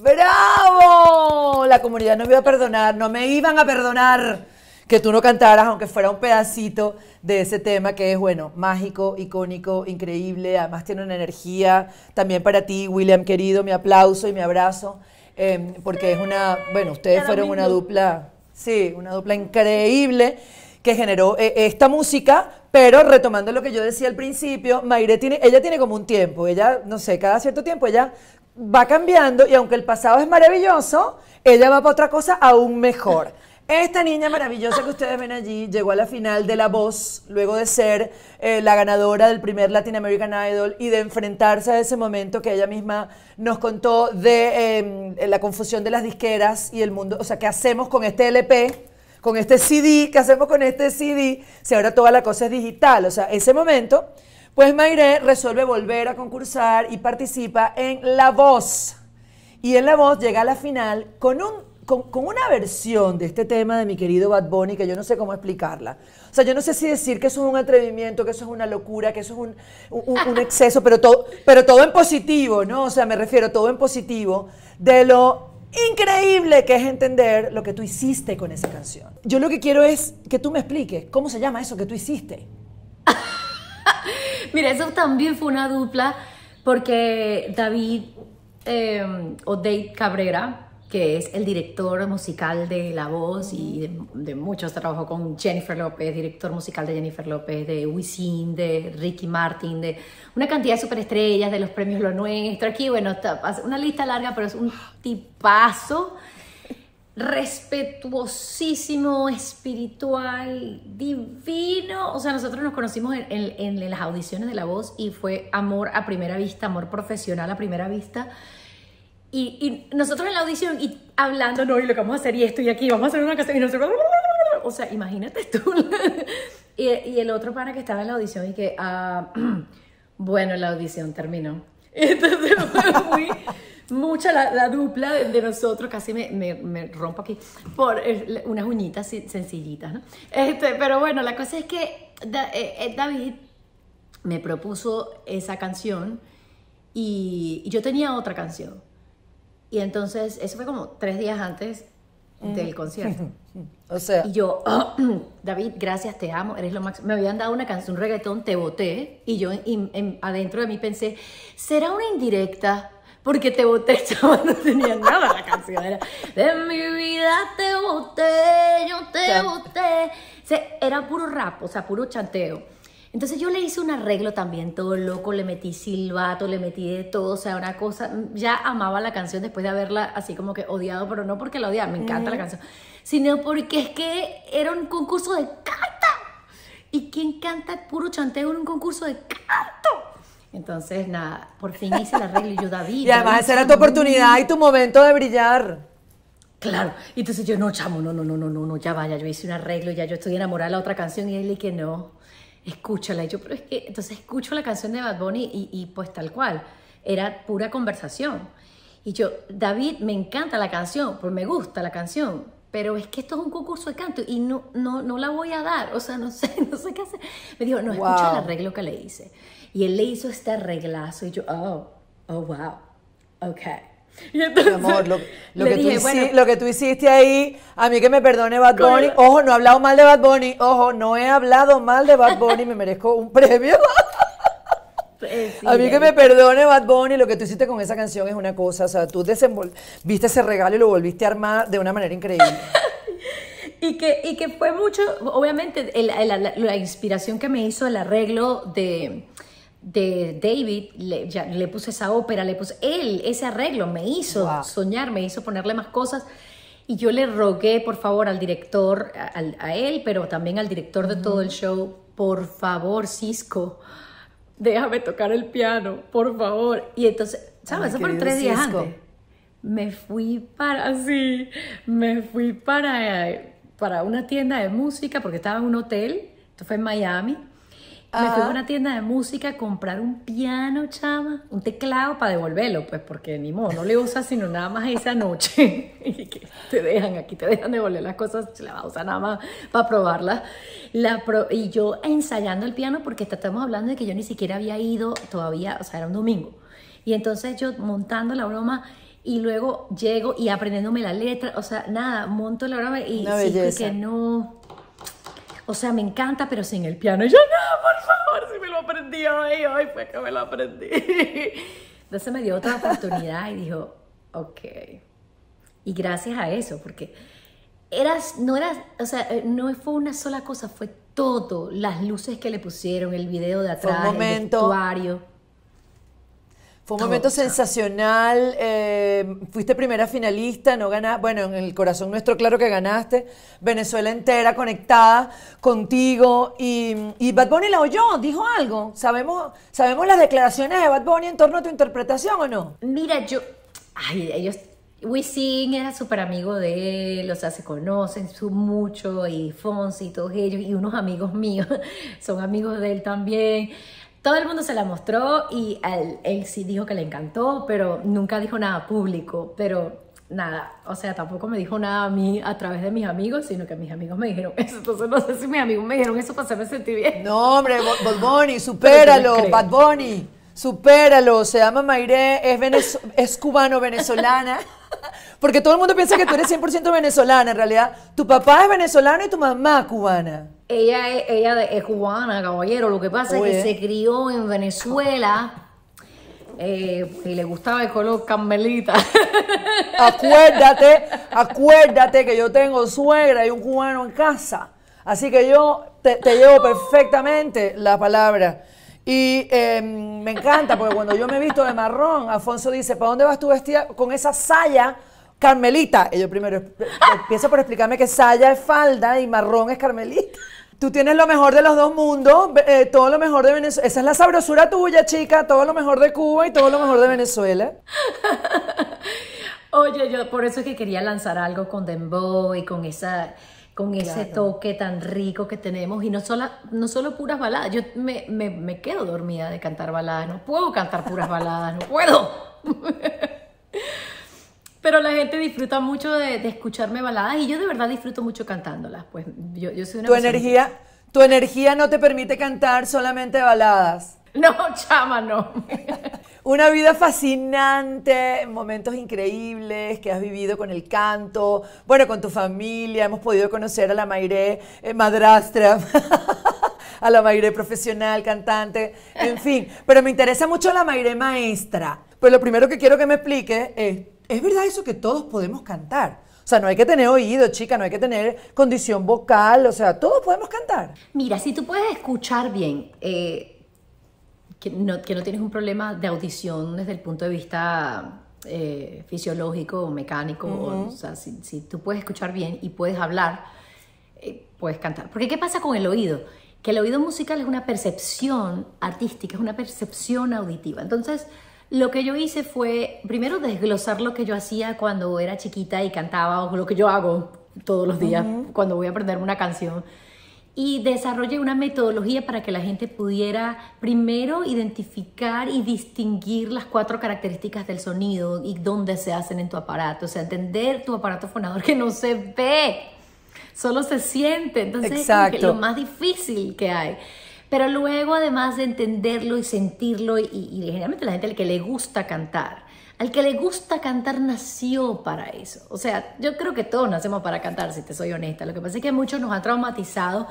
¡Bravo! La comunidad no me iba a perdonar, no me iban a perdonar que tú no cantaras, aunque fuera un pedacito de ese tema que es, bueno, mágico, icónico, increíble, además tiene una energía. También para ti, William, querido, mi aplauso y mi abrazo, em, porque es una, bueno, ustedes fueron una dupla, sí, una dupla increíble que generó eh, esta música, pero retomando lo que yo decía al principio, Mayre tiene, ella tiene como un tiempo, ella, no sé, cada cierto tiempo ella va cambiando y aunque el pasado es maravilloso, ella va para otra cosa aún mejor. Esta niña maravillosa que ustedes ven allí llegó a la final de La Voz, luego de ser eh, la ganadora del primer Latin American Idol y de enfrentarse a ese momento que ella misma nos contó de em, la confusión de las disqueras y el mundo, o sea, qué hacemos con este LP con este CD, ¿qué hacemos con este CD? Si ahora toda la cosa es digital, o sea, ese momento, pues Mayre resuelve volver a concursar y participa en La Voz. Y en La Voz llega a la final con un con, una versión de este tema de mi querido Bad Bunny que yo no sé cómo explicarla. O sea, yo no sé si decir que eso es un atrevimiento, que eso es una locura, que eso es un, exceso, pero todo, pero todo en positivo, ¿no? O sea, me refiero todo en positivo de lo increíble que es entender lo que tú hiciste con esa canción. Yo lo que quiero es que tú me expliques cómo se llama eso que tú hiciste. Mira, eso también fue una dupla porque David eh, o Dave Cabrera, que es el director musical de La Voz y de, muchos trabajó con Jennifer López, director musical de Jennifer López, de Wisin, de Ricky Martin, de una cantidad de superestrellas, de los premios Lo Nuestro. Aquí, bueno, una lista larga, pero es un tipazo respetuosísimo, espiritual, divino. O sea, nosotros nos conocimos en, las audiciones de La Voz y fue amor a primera vista, amor profesional a primera vista. Y, nosotros en la audición y hablando, no, y lo que vamos a hacer y esto y aquí, vamos a hacer una canción y nosotros... O sea, imagínate tú. y, el otro pana que estaba en la audición y que, ah, bueno, la audición terminó. Entonces fue muy, mucha la, dupla de, nosotros, casi me, me, me, rompo aquí, por eh, unas uñitas sencillitas, ¿no? Este, pero bueno, la cosa es que eh, eh, David me propuso esa canción y yo tenía otra canción y entonces, eso fue como tres días antes del concierto. o sea. Y yo, David, gracias, te amo, eres lo máximo. Me habían dado una canción, un reggaetón, te Boté. Y yo adentro de mí pensé, ¿será una indirecta? Porque te Boté chaval, no tenía nada la canción. Era, de mi vida te boté, yo te boté. O sea, era puro rap, o sea, puro chanteo. Entonces yo le hice un arreglo también, todo loco, le metí silbato, le metí de todo, o sea, una cosa, ya amaba la canción después de haberla así como que odiado, pero no porque la odiaba, me encanta la canción, sino porque es que era un concurso de canta. ¿Y quién canta puro chanteo en un concurso de canto? Entonces, nada, por fin hice el arreglo y yo, David. Y además, esa era tu oportunidad y tu momento de brillar. Claro. Y entonces yo, no, chamo, no, no, no, no, no, ya vaya, yo hice un arreglo, ya yo estoy enamorada de la otra canción y él le que no escúchala. Y yo, pero es que, entonces escucho la canción de Bad Bunny y, y pues tal cual, era pura conversación. Y yo, David, me encanta la canción, pues me gusta la canción, pero es que esto es un concurso de canto y no, no, no la voy a dar, o sea, no sé, no sé qué hacer. Me dijo, no, escucha el arreglo que le hice. Y él le hizo este arreglazo y yo, oh, oh, wow, ok amor, lo, que tú hiciste ahí, a mí que me perdone Bad Bunny. Ojo, no he hablado mal de Bad Bunny. Ojo, no he hablado mal de Bad Bunny. me merezco un premio. Pues, eh, a mí que me perdone Bad Bunny, lo que tú hiciste con esa canción es una cosa, o sea, tú viste ese regalo y lo volviste a armar de una manera increíble. y, que, y que fue mucho, obviamente, la, inspiración que me hizo el arreglo de, de David, le, ya, le, puse esa ópera, le puse él, ese arreglo, me hizo soñar, me hizo ponerle más cosas. Y yo le rogué, por favor, al director, a, a él, pero también al director de todo el show, por favor, Cisco, déjame tocar el piano, por favor. Y entonces, ¿sabes? Eso fueron tres días antes. Me fui para, sí, me fui para, eh, para una tienda de música porque estaba en un hotel, esto fue en Miami me fui a una tienda de música a comprar un piano, chama, un teclado para devolverlo, pues, porque ni modo, no le usas sino nada más esa noche. y que te dejan aquí, te dejan devolver las cosas, se la vas a usar nada más para probarlas. La y yo ensayando el piano, porque estamos hablando de que yo ni siquiera había ido todavía, o sea, era un domingo. Y entonces yo montando la broma, y luego llego y aprendiéndome la letra, o sea, nada, monto la broma y sí, que no, o sea, me encanta, pero sin el piano. Y yo, no, por favor, si me lo aprendí hoy, hoy fue que me lo aprendí. Entonces me dio otra oportunidad y dijo, ok. Y gracias a eso, porque eras, no eras, o sea, eh, no fue una sola cosa, fue todo, las luces que le pusieron, el video de atrás, el vestuario fue un momento sensacional, eh, fuiste primera finalista, no ganaste, bueno, en el corazón nuestro claro que ganaste, Venezuela entera conectada contigo y, y, Bad Bunny la oyó, dijo algo, ¿Sabemos, ¿sabemos las declaraciones de Bad Bunny en torno a tu interpretación o no? Mira, yo, ay, ellos, Wisin era súper amigo de él, o sea, se conocen su mucho y Fonsi y todos ellos y unos amigos míos son amigos de él también. Todo el mundo se la mostró y él, sí dijo que le encantó, pero nunca dijo nada público, pero nada, o sea, tampoco me dijo nada a mí a través de mis amigos, sino que mis amigos me dijeron eso. Entonces no sé si mis amigos me dijeron eso para hacerme sentir bien. No, hombre, Bad Bunny, supéralo, Bad Bunny, supéralo. Se llama Mayre, es, es cubano-venezolana. Porque todo el mundo piensa que tú eres 100% venezolana, en realidad. Tu papá es venezolano y tu mamá cubana. Ella es, ella es cubana, caballero. Lo que pasa es que se crió en Venezuela. Eh, y le gustaba el color carmelita. Acuérdate, acuérdate que yo tengo suegra y un cubano en casa. Así que yo te, llevo perfectamente la palabra. Y em, me encanta porque cuando yo me he visto de marrón, Alfonso dice, ¿para dónde vas tú vestida con esa saya carmelita? Y yo primero empiezo por explicarme que saya es falda y marrón es carmelita. Tú tienes lo mejor de los dos mundos, eh, todo lo mejor de Venezuela. Esa es la sabrosura tuya, chica, todo lo mejor de Cuba y todo lo mejor de Venezuela. Oye, yo por eso es que quería lanzar algo con Dembow y con esa con ese toque tan rico que tenemos y no solo, no solo puras baladas, yo me, me quedo dormida de cantar baladas, no puedo cantar puras baladas, no puedo. Pero la gente disfruta mucho de, escucharme baladas y yo de verdad disfruto mucho cantándolas. Pues yo, soy una tu energía, tu energía no te permite cantar solamente baladas. No, chama, no. una vida fascinante, momentos increíbles que has vivido con el canto, bueno, con tu familia, hemos podido conocer a la Mairé eh, madrastra, a la Mairé profesional, cantante, en fin, pero me interesa mucho la Mairé maestra. Pues lo primero que quiero que me explique es, es verdad eso que todos podemos cantar. O sea, no hay que tener oído, chica, no hay que tener condición vocal, o sea, todos podemos cantar. Mira, si tú puedes escuchar bien, eh, que, no, tienes un problema de audición desde el punto de vista eh, fisiológico o mecánico, o, sea, si, tú puedes escuchar bien y puedes hablar, eh, puedes cantar. Porque ¿qué pasa con el oído? Que el oído musical es una percepción artística, es una percepción auditiva. Entonces, lo que yo hice fue primero desglosar lo que yo hacía cuando era chiquita y cantaba, o lo que yo hago todos los días cuando voy a aprender una canción. Y desarrollé una metodología para que la gente pudiera primero identificar y distinguir las cuatro características del sonido y dónde se hacen en tu aparato. O sea, entender tu aparato fonador que no se ve, solo se siente. Entonces, Es lo más difícil que hay. Pero luego, además de entenderlo y sentirlo, y, y generalmente la gente al que le gusta cantar, al que le gusta cantar nació para eso. O sea, yo creo que todos nacemos para cantar, si te soy honesta. Lo que pasa es que a muchos nos ha traumatizado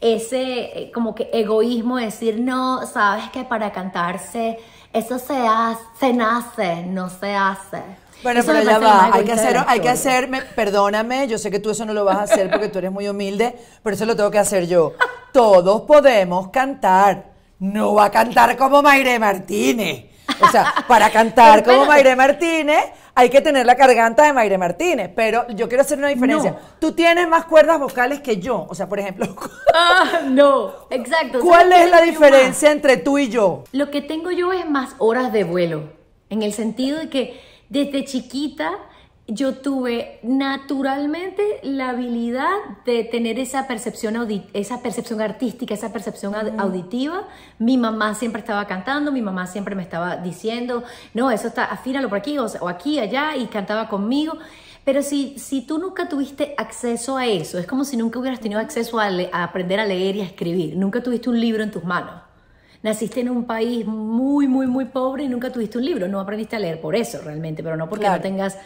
ese eh, como que egoísmo de decir, no, sabes que para cantarse, eso se hace, se nace, no se hace. Bueno, pero ya va, hay que, hacer, hay que hacerme, perdóname, yo sé que tú eso no lo vas a hacer porque tú eres muy humilde, pero eso lo tengo que hacer yo. Todos podemos cantar, no va a cantar como Mayre Martínez. O sea, para cantar como Mayre Martínez hay que tener la garganta de Mayre Martínez, pero yo quiero hacer una diferencia. Tú tienes más cuerdas vocales que yo, o sea, por ejemplo. ah, no, exacto. ¿Cuál es la diferencia entre tú y yo? Lo que tengo yo es más horas de vuelo, en el sentido de que desde chiquita yo tuve naturalmente la habilidad de tener esa percepción, esa percepción artística, esa percepción auditiva. Mi mamá siempre estaba cantando, mi mamá siempre me estaba diciendo, no, eso está, afínalo por aquí o, aquí, allá, y cantaba conmigo. Pero si, si tú nunca tuviste acceso a eso, es como si nunca hubieras tenido acceso a aprender a leer y a escribir, nunca tuviste un libro en tus manos naciste en un país muy, muy, muy pobre y nunca tuviste un libro, no aprendiste a leer por eso realmente, pero no porque no tengas...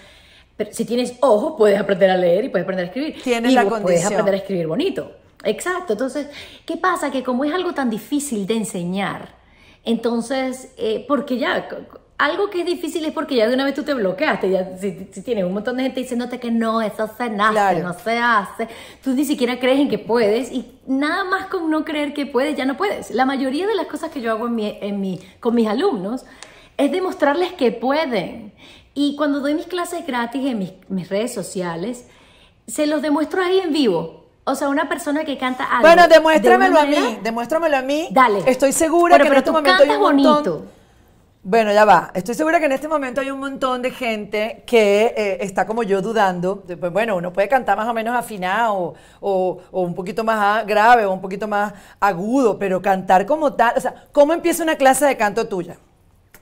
si tienes ojos, puedes aprender a leer y puedes aprender a escribir. Tienes y la condición. Puedes aprender a escribir bonito. Exacto. Entonces, ¿qué pasa? Que como es algo tan difícil de enseñar, entonces, eh, porque ya algo que es difícil es porque ya de una vez tú te bloqueaste. Ya, si, tienes un montón de gente diciéndote que no, eso se nace, no se hace. Tú ni siquiera crees en que puedes y nada más con no creer que puedes, ya no puedes. La mayoría de las cosas que yo hago en mi, en mi, con mis alumnos es demostrarles que pueden. Y cuando doy mis clases gratis en mis, redes sociales, se los demuestro ahí en vivo. O sea, una persona que canta algo. Bueno, demuéstramelo a mí, demuéstramelo a mí. Dale. Estoy segura pero, que en este momento cantas bonito. Bueno, ya va. Estoy segura que en este momento hay un montón de gente que eh, está como yo dudando. pues, bueno, uno puede cantar más o menos afinado o, un poquito más grave o un poquito más agudo, pero cantar como tal, o sea, ¿cómo empieza una clase de canto tuya?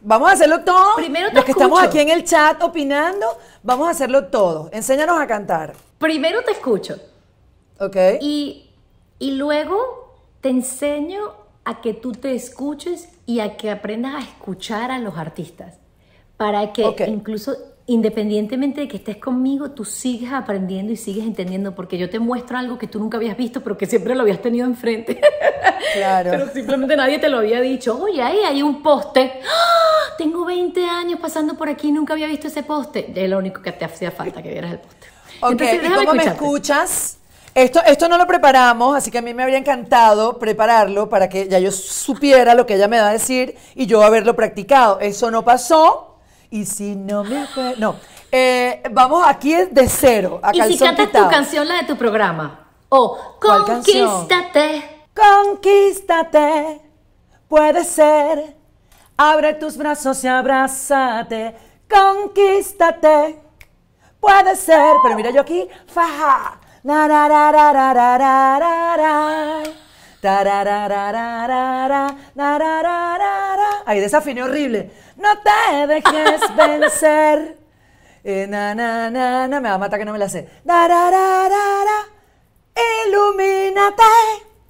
Vamos a hacerlo todo. Primero te Los que estamos aquí en el chat opinando, vamos a hacerlo todo. Enséñanos a cantar. Primero te escucho. Ok. Y, y luego te enseño a que tú te escuches y a que aprendas a escuchar a los artistas. Para que incluso independientemente de que estés conmigo, tú sigas aprendiendo y sigues entendiendo, porque yo te muestro algo que tú nunca habías visto, pero que siempre lo habías tenido enfrente. Claro. pero simplemente nadie te lo había dicho. Oye, ahí hay un poste. ¡Ah! Tengo 20 años pasando por aquí y nunca había visto ese poste. Es lo único que te hacía falta que vieras el poste. Ok, ¿y ¿cómo me escuchas? Esto, no lo preparamos, así que a mí me habría encantado prepararlo para que ya yo supiera lo que ella me va a decir y yo haberlo practicado. Eso no pasó. Y si no me acuerdo. No. Eh, vamos aquí de cero. A y si cantas tu canción, la de tu programa. O Conquístate. Conquístate. Puede ser. Abre tus brazos y abrázate. Conquístate. Puede ser. Pero mira yo aquí. Faja. Ay, desafiné horrible. No te dejes vencer. na, na, na, me va a matar que no me la sé. Da, Ilumínate.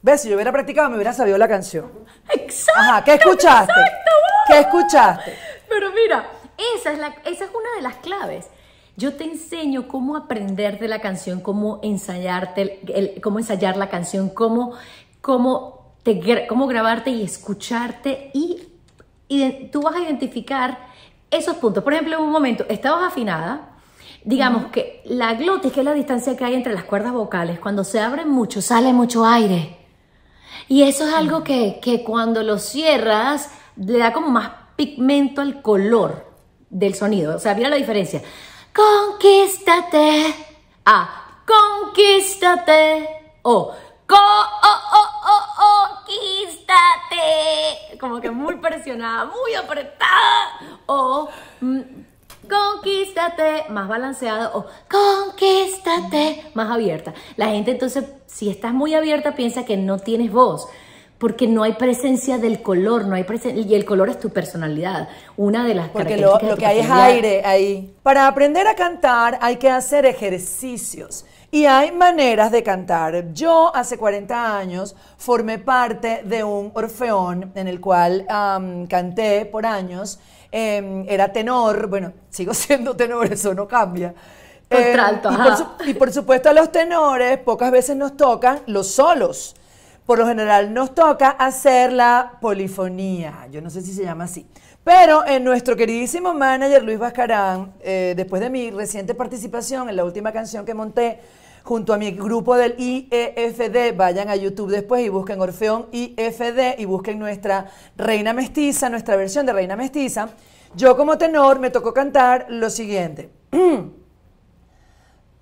¿Ves? Si yo hubiera practicado, me hubiera sabido la canción. Exacto. Ajá, ¿qué escuchaste? Exacto. ¿Qué escuchaste? Pero mira, esa es, la, esa es una de las claves. Yo te enseño cómo aprender de la canción, cómo ensayarte, cómo ensayar la canción, cómo, cómo grabarte y escucharte y, tú vas a identificar esos puntos. Por ejemplo, en un momento, estabas afinada, digamos que la glotis, que es la distancia que hay entre las cuerdas vocales, cuando se abren mucho, sale mucho aire. Y eso es algo que, que, cuando lo cierras, le da como más pigmento al color del sonido. O sea, mira la diferencia. Conquístate. A. Conquístate. O. Co -o conquístate. Como que muy presionada, muy apretada. O. Mm, conquístate más balanceado o conquístate más abierta. La gente entonces, si estás muy abierta, piensa que no tienes voz porque no hay presencia del color, no hay presencia, y el color es tu personalidad, una de las porque características lo, lo que hay es aire ahí. Para aprender a cantar hay que hacer ejercicios y hay maneras de cantar. Yo hace 40 años formé parte de un orfeón en el cual canté por años, em, era tenor, bueno, sigo siendo tenor, eso no cambia. Contralto, em, y, y por supuesto a los tenores pocas veces nos tocan los solos por lo general nos toca hacer la polifonía. Yo no sé si se llama así. Pero en nuestro queridísimo manager Luis Bascarán, eh, después de mi reciente participación en la última canción que monté junto a mi grupo del IEFD, vayan a YouTube después y busquen Orfeón IFD e y busquen nuestra Reina Mestiza, nuestra versión de Reina Mestiza, yo como tenor me tocó cantar lo siguiente.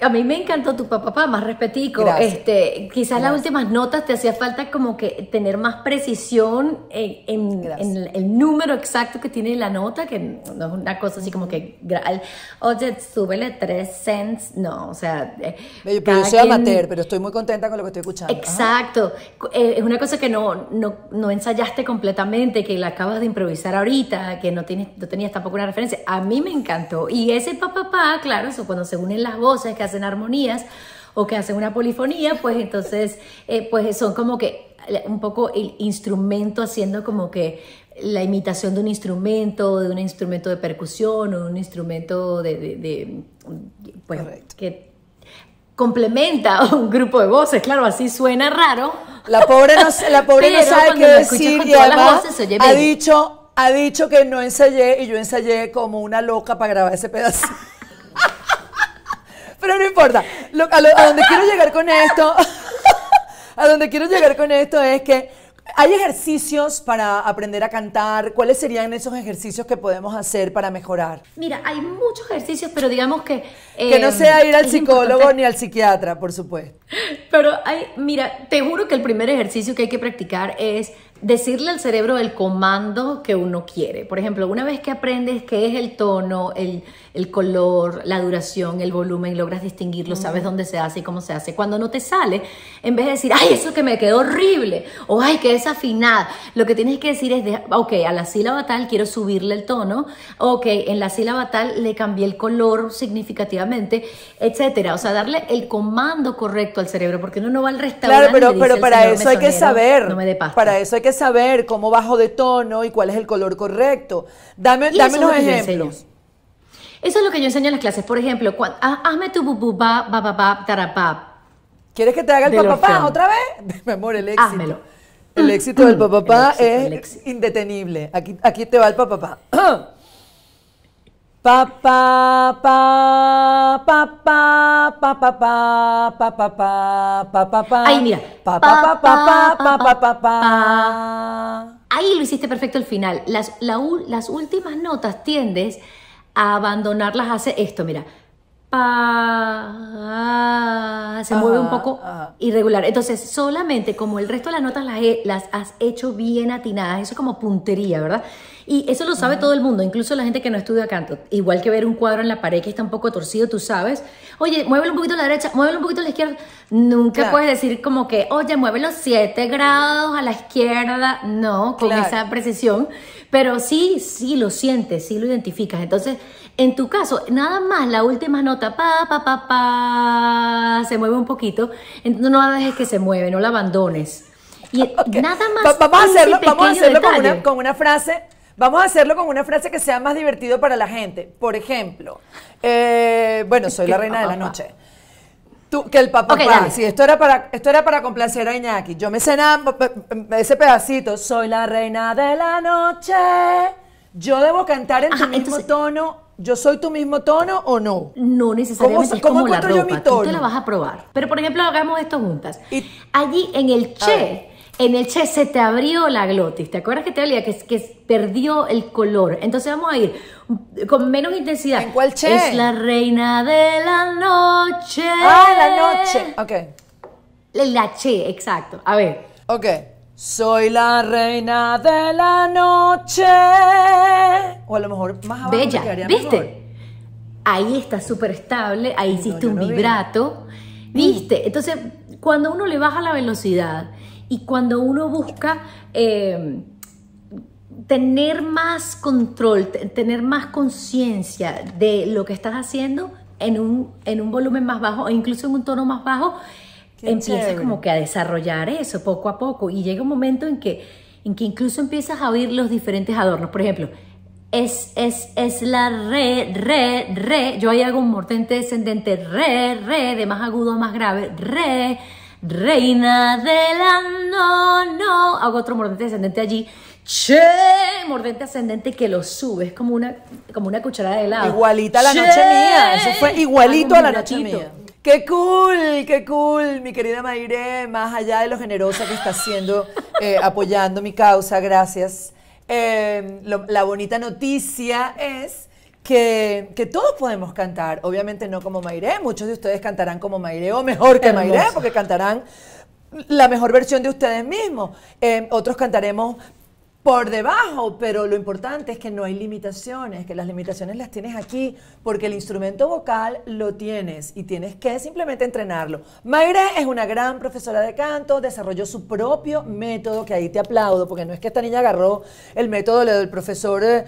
a mí me encantó tu papá, más respetico. Este, quizás las últimas notas te hacía falta como que tener más precisión en, el, número exacto que tiene la nota, que no es una cosa así como que, oye, súbele tres cents, no, o sea... Pero eh, yo soy amateur, pero estoy muy contenta con lo que estoy escuchando. Exacto, eh, es una cosa que no, no, ensayaste completamente, que la acabas de improvisar ahorita, que no, tienes, tenías tampoco una referencia. A mí me encantó. Y ese papá, claro, eso cuando se unen las voces, que hacen armonías o que hacen una polifonía, pues entonces eh, pues son como que eh, un poco el instrumento haciendo como que la imitación de un instrumento, de un instrumento de percusión o un instrumento de, pues, que complementa un grupo de voces, claro, así suena raro. La pobre no, la pobre no sabe qué decir y además ha dicho, ha dicho que no ensayé y yo ensayé como una loca para grabar ese pedazo. Pero no importa. a, donde quiero llegar con esto, a donde quiero llegar con esto es que ¿Hay ejercicios para aprender a cantar? ¿Cuáles serían esos ejercicios que podemos hacer para mejorar? Mira, hay muchos ejercicios, pero digamos que... que no eh, sea ir al psicólogo ni al psiquiatra, por supuesto. Pero hay, mira, te juro que el primer ejercicio que hay que practicar es decirle al cerebro el comando que uno quiere. Por ejemplo, una vez que aprendes qué es el tono, el, color, la duración, el volumen, logras distinguirlo, sabes dónde se hace y cómo se hace. Cuando no te sale, en vez de decir, ay, eso que me quedó horrible, o ay, que desafinada, lo que tienes que decir es, ok, a la sílaba tal quiero subirle el tono, ok, en la sílaba tal le cambié el color significativamente, etcétera. O sea, darle el comando correcto al cerebro, porque uno no va al restaurante. Claro, pero, pero para eso hay que saber. No me dé Para eso hay que saber cómo bajo de tono y cuál es el color correcto. Dame, dame unos ejemplos. Eso es lo que yo enseño en las clases. Por ejemplo, ah, hazme tu bububá ba, ba, ba, ba ¿Quieres que te haga el papá otra vez? Mi amor, el éxito. Házmelo. El éxito del papá es indetenible. Aquí, aquí te va el papá. Pa pa pa pa pa pa pa pa pa pa pa pa pa Ahí mira. Pa lo hiciste perfecto el final. Las, las últimas notas tiendes a abandonarlas hace esto, mira pa, ah, se mueve un ah, poco ah. irregular. Entonces, solamente como el resto de las notas las, has hecho bien atinadas, eso es como puntería, ¿verdad? Y eso lo sabe todo el mundo, incluso la gente que no estudia canto. Igual que ver un cuadro en la pared que está un poco torcido, tú sabes. Oye, muévelo un poquito a la derecha, muévelo un poquito a la izquierda. Nunca puedes decir como que, oye, muévelo 7 grados a la izquierda. No, con esa precisión. Pero sí, sí lo sientes, sí lo identificas. Entonces, en tu caso, nada más la última nota, pa, pa, pa, pa, se mueve un poquito, no la dejes que se mueve, no la abandones. Y nada más. vamos vamos, hacerlo, vamos a hacerlo, con una, frase. Vamos a hacerlo con una frase que sea más divertido para la gente. Por ejemplo, eh, bueno, soy la reina de la noche. que el papá, si esto era para esto era para complacer a Iñaki. Yo me cena ese pedacito, soy la reina de la noche. Yo debo cantar en tu mismo tono ¿Yo soy tu mismo tono o no? No necesariamente. como la ropa. Tú te la vas a probar. Pero por ejemplo, hagamos esto juntas. Allí en el Che, en el Che se te abrió la glotis. ¿Te acuerdas que te había que, que perdió el color? Entonces vamos a ir con menos intensidad. ¿En cuál Che? Es la reina de la noche. Ah, la noche. Ok. La Che, exacto. A ver. Ok. Soy la reina de la noche. O a lo mejor más abajo. Bella, ¿viste? Ahí está súper estable, ahí hiciste un vibrato. ¿Viste? Entonces, cuando uno le baja la velocidad y cuando uno busca eh, tener más control, tener más conciencia de lo que estás haciendo en un, en un volumen más bajo o incluso en un tono más bajo, Empieza como que a desarrollar eso poco a poco y llega un momento en que, en que incluso empiezas a oír los diferentes adornos. Por ejemplo, es, es, es la re, re, re. Yo ahí hago un mordente descendente, re, re, de más agudo a más grave, re, reina del la no, Hago otro mordente descendente allí. Che, mordente ascendente que lo subes como una, como una cucharada de helado. Igualita a la noche mía, eso fue igualito a la noche mía. ¡Qué cool! ¡Qué cool! Mi querida Mayre, más allá de lo generosa que está siendo eh, apoyando mi causa, gracias. Em, la bonita noticia es que, todos podemos cantar. Obviamente no como Mayre, muchos de ustedes cantarán como Mayre o mejor que Mayre, porque cantarán la mejor versión de ustedes mismos. Em, otros cantaremos por debajo, pero lo importante es que no hay limitaciones, que las limitaciones las tienes aquí, porque el instrumento vocal lo tienes y tienes que simplemente entrenarlo. Mayre es una gran profesora de canto, desarrolló su propio método, que ahí te aplaudo, porque no es que esta niña agarró el método del profesor eh,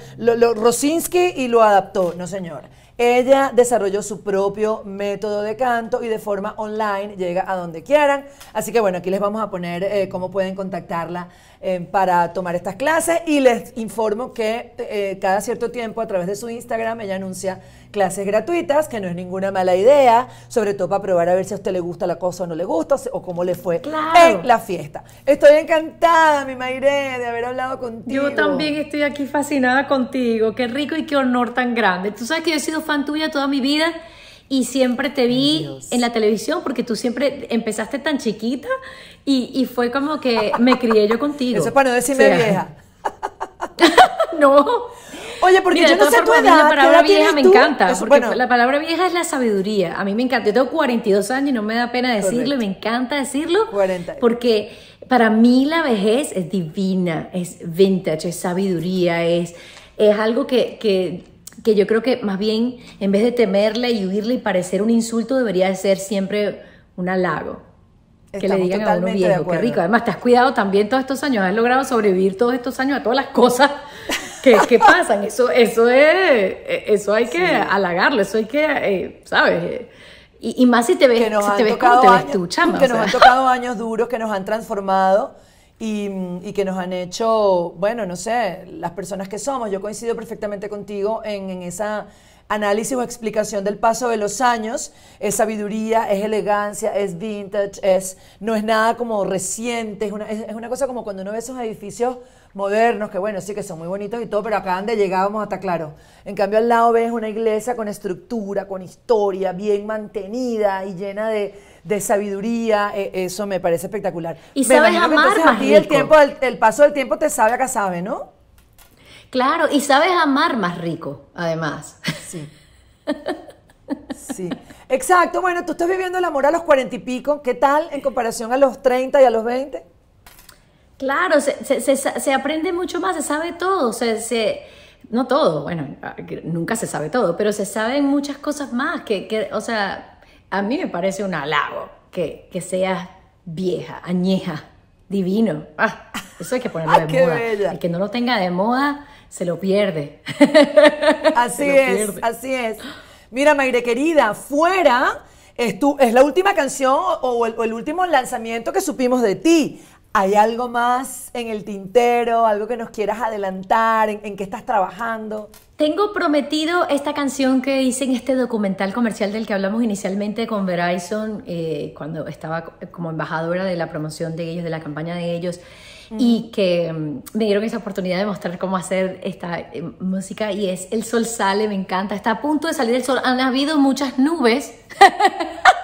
Rosinski y lo adaptó, no señora. Ella desarrolló su propio método de canto y de forma online llega a donde quieran. Así que bueno, aquí les vamos a poner eh, cómo pueden contactarla eh, para tomar estas clases y les informo que eh, cada cierto tiempo a través de su Instagram ella anuncia clases gratuitas, que no es ninguna mala idea, sobre todo para probar a ver si a usted le gusta la cosa o no le gusta, o cómo le fue en la fiesta. Estoy encantada, mi Maire, de haber hablado contigo. Yo también estoy aquí fascinada contigo. Qué rico y qué honor tan grande. Tú sabes que yo he sido fan tuya toda mi vida y siempre te vi en la televisión porque tú siempre empezaste tan chiquita y, fue como que me crié yo contigo. Eso es para no decirme vieja. no. Oye, porque yo no sé tu edad. La palabra vieja me encanta. porque la palabra vieja es la sabiduría. A mí me encanta. Yo tengo 42 años y no me da pena decirlo. Y me encanta decirlo. 40. Porque para mí la vejez es divina. Es vintage, es sabiduría. Es, es algo que, que que yo creo que más bien en vez de temerle y huirle y parecer un insulto debería ser siempre un halago. que le digan a uno viejo, qué rico. Además, te has cuidado también todos estos años, has logrado sobrevivir todos estos años a todas las cosas ¿Qué que pasan. Eso, eso, es, eso hay que sí. halagarlo, eso hay que, eh, ¿sabes? Y, más si te ves, te como te ves tú, chama. Que nos han tocado años duros, que nos han transformado y, y, que nos han hecho, bueno, no sé, las personas que somos. Yo coincido perfectamente contigo en, en esa análisis o explicación del paso de los años, es sabiduría, es elegancia, es vintage, es, no es nada como reciente, es una, es una cosa como cuando uno ve esos edificios modernos, que bueno, sí que son muy bonitos y todo, pero acá donde llegábamos hasta claro. En cambio, al lado ves una iglesia con estructura, con historia, bien mantenida y llena de, sabiduría. Eh, eso me parece espectacular. Y sabes amar, más El, tiempo, el, paso del tiempo te sabe acá sabe, ¿no? Claro, y sabes amar más rico, además. Sí. Sí, exacto. Bueno, tú estás viviendo el amor a los cuarenta y pico. ¿Qué tal en comparación a los treinta y a los veinte? Claro, se, aprende mucho más, se sabe todo, se, no todo, bueno, ah, nunca se sabe todo, pero se saben muchas cosas más que, o sea, a mí me parece un halago que, que seas vieja, añeja, divino. Ah, eso hay que ponerlo de moda. El que no lo tenga de moda se lo pierde. Así es, así es. Mira, Maire querida, fuera es, tu, es la última canción o el último lanzamiento que supimos de ti. ¿Hay algo más en el tintero, algo que nos quieras adelantar, en, qué estás trabajando? Tengo prometido esta canción que hice en este documental comercial del que hablamos inicialmente con Verizon, eh, cuando estaba eh, como embajadora de la promoción de ellos, de la campaña de ellos, y que mm, me dieron esa oportunidad de mostrar cómo hacer esta eh, música, y es El Sol Sale, me encanta, está a punto de salir el sol, han habido muchas nubes.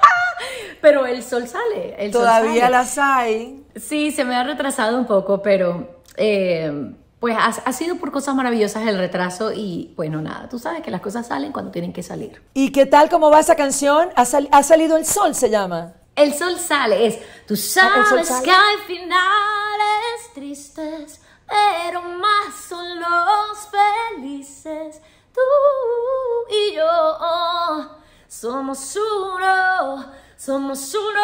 pero el sol sale. Todavía las hay. Sí, se me ha retrasado un poco, pero eh, pues ha, sido por cosas maravillosas el retraso y bueno, nada, tú sabes que las cosas salen cuando tienen que salir. ¿Y qué tal cómo va esa canción? ha, ha salido el sol, se llama. El sol sale, es, tú sabes que hay finales tristes, pero más son los felices. Tú y yo somos uno somos uno,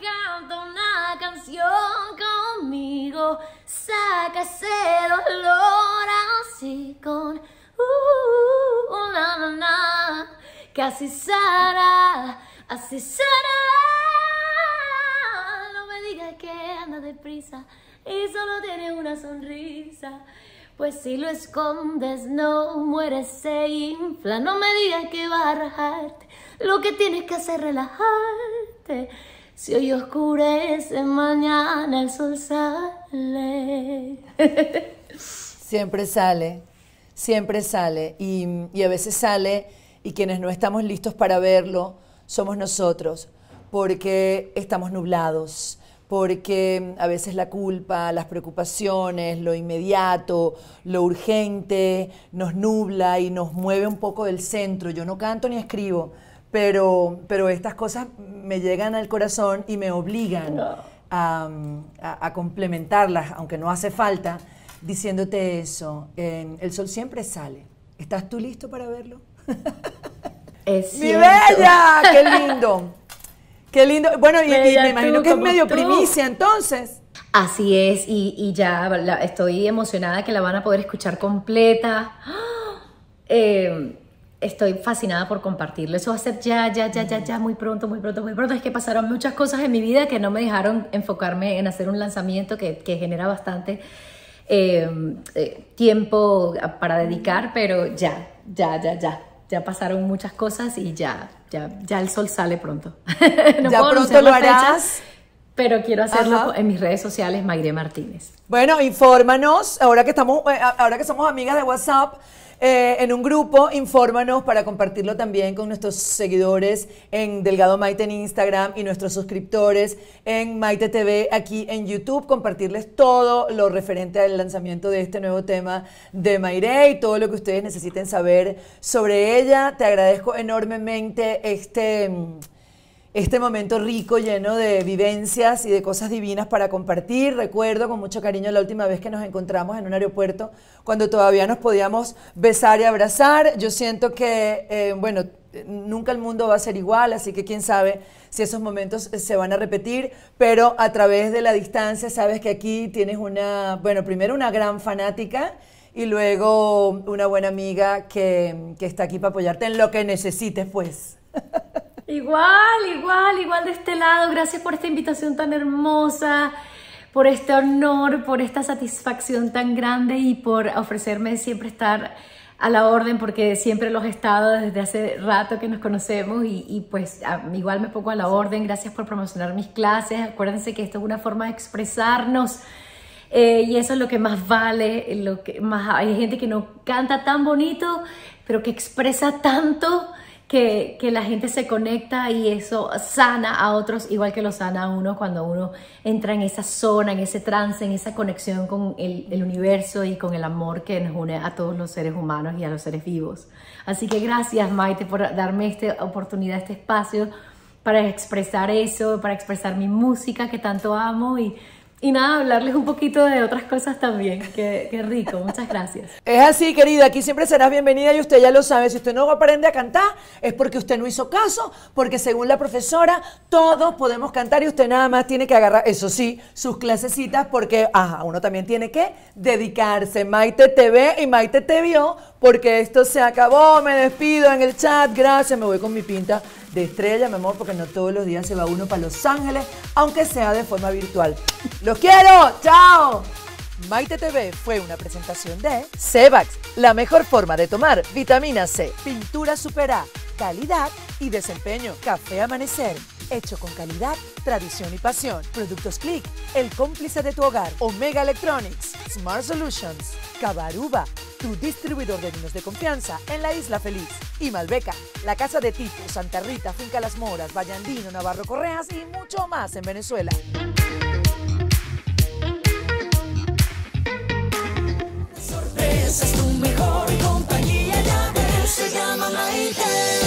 canta una canción conmigo, saca ese dolor así con uh, uh na, na, na, que así será, así será. No me digas que anda deprisa y solo tiene una sonrisa. Pues si lo escondes no mueres, se infla. No me digas que va a rajarte lo que tienes que hacer es relajarte. Si hoy oscurece, mañana el sol sale. siempre sale, siempre sale. Y, y, a veces sale y quienes no estamos listos para verlo somos nosotros, porque estamos nublados, porque a veces la culpa, las preocupaciones, lo inmediato, lo urgente, nos nubla y nos mueve un poco del centro. Yo no canto ni escribo pero, pero estas cosas me llegan al corazón y me obligan a, complementarlas, aunque no hace falta, diciéndote eso. el sol siempre sale. ¿Estás tú listo para verlo? Es ¡Mi bella! ¡Qué lindo! ¡Qué lindo! Bueno, y, me imagino que es medio primicia entonces. Así es, y, ya estoy emocionada que la van a poder escuchar completa. Eh, estoy fascinada por compartirlo. Eso va a ser ya, ya, ya, ya, ya, muy pronto, muy pronto, muy pronto. Es que pasaron muchas cosas en mi vida que no me dejaron enfocarme en hacer un lanzamiento que, genera bastante eh, eh, tiempo para dedicar, pero ya, ya, ya, ya. Ya pasaron muchas cosas y ya, ya, ya el sol sale pronto. ya pronto lo harás. pero quiero hacerlo en mis redes sociales, Mayre Martínez. Bueno, infórmanos, ahora que estamos, eh, ahora que somos amigas de WhatsApp, eh, en un grupo, infórmanos para compartirlo también con nuestros seguidores en Delgado Maite en Instagram y nuestros suscriptores en Maite TV aquí en YouTube, compartirles todo lo referente al lanzamiento de este nuevo tema de Mayre y todo lo que ustedes necesiten saber sobre ella. Te agradezco enormemente este mm, este momento rico, lleno de vivencias y de cosas divinas para compartir. Recuerdo con mucho cariño la última vez que nos encontramos en un aeropuerto, cuando todavía nos podíamos besar y abrazar. Yo siento que, eh, bueno, nunca el mundo va a ser igual, así que quién sabe si esos momentos eh, se van a repetir, pero a través de la distancia sabes que aquí tienes una, bueno, primero una gran fanática y luego una buena amiga que, que está aquí para apoyarte en lo que necesites, pues. Igual, igual, igual de este lado. Gracias por esta invitación tan hermosa, por este honor, por esta satisfacción tan grande y por ofrecerme siempre estar a la orden porque siempre los he estado desde hace rato que nos conocemos y, pues igual me pongo a la orden. Gracias por promocionar mis clases. Acuérdense que esto es una forma de expresarnos. Eh, y eso es lo que más vale, lo que más hay gente que no canta tan bonito, pero que expresa tanto que, la gente se conecta y eso sana a otros igual que lo sana a uno cuando uno entra en esa zona, en ese trance, en esa conexión con el, el universo y con el amor que nos une a todos los seres humanos y a los seres vivos. Así que gracias Maite por darme esta oportunidad, este espacio para expresar eso, para expresar mi música que tanto amo y y nada, hablarles un poquito de otras cosas también. Qué, rico, muchas gracias. Es así, querida, aquí siempre serás bienvenida y usted ya lo sabe. Si usted no aprende a cantar, es porque usted no hizo caso, porque según la profesora, todos podemos cantar y usted nada más tiene que agarrar, eso sí, sus clasecitas, porque, ajá, uno también tiene que dedicarse. Maite te ve y Maite te vio, porque esto se acabó. Me despido en el chat, gracias, me voy con mi pinta de estrella, mi amor, porque no todos los días se va uno para Los Ángeles, aunque sea de forma virtual. ¡Los quiero! ¡Chao! Maite TV fue una presentación de Sebax la mejor forma de tomar vitamina C, pintura supera, calidad y desempeño, café amanecer hecho con calidad, tradición y pasión. Productos Click, el cómplice de tu hogar. Omega Electronics, Smart Solutions, Cabaruba, tu distribuidor de vinos de confianza en la Isla Feliz. Y Malbeca, la casa de Tito, Santa Rita, Finca Las Moras, Vallandino, Navarro Correas y mucho más en Venezuela. es tu mejor compañía, ya se llama Maite.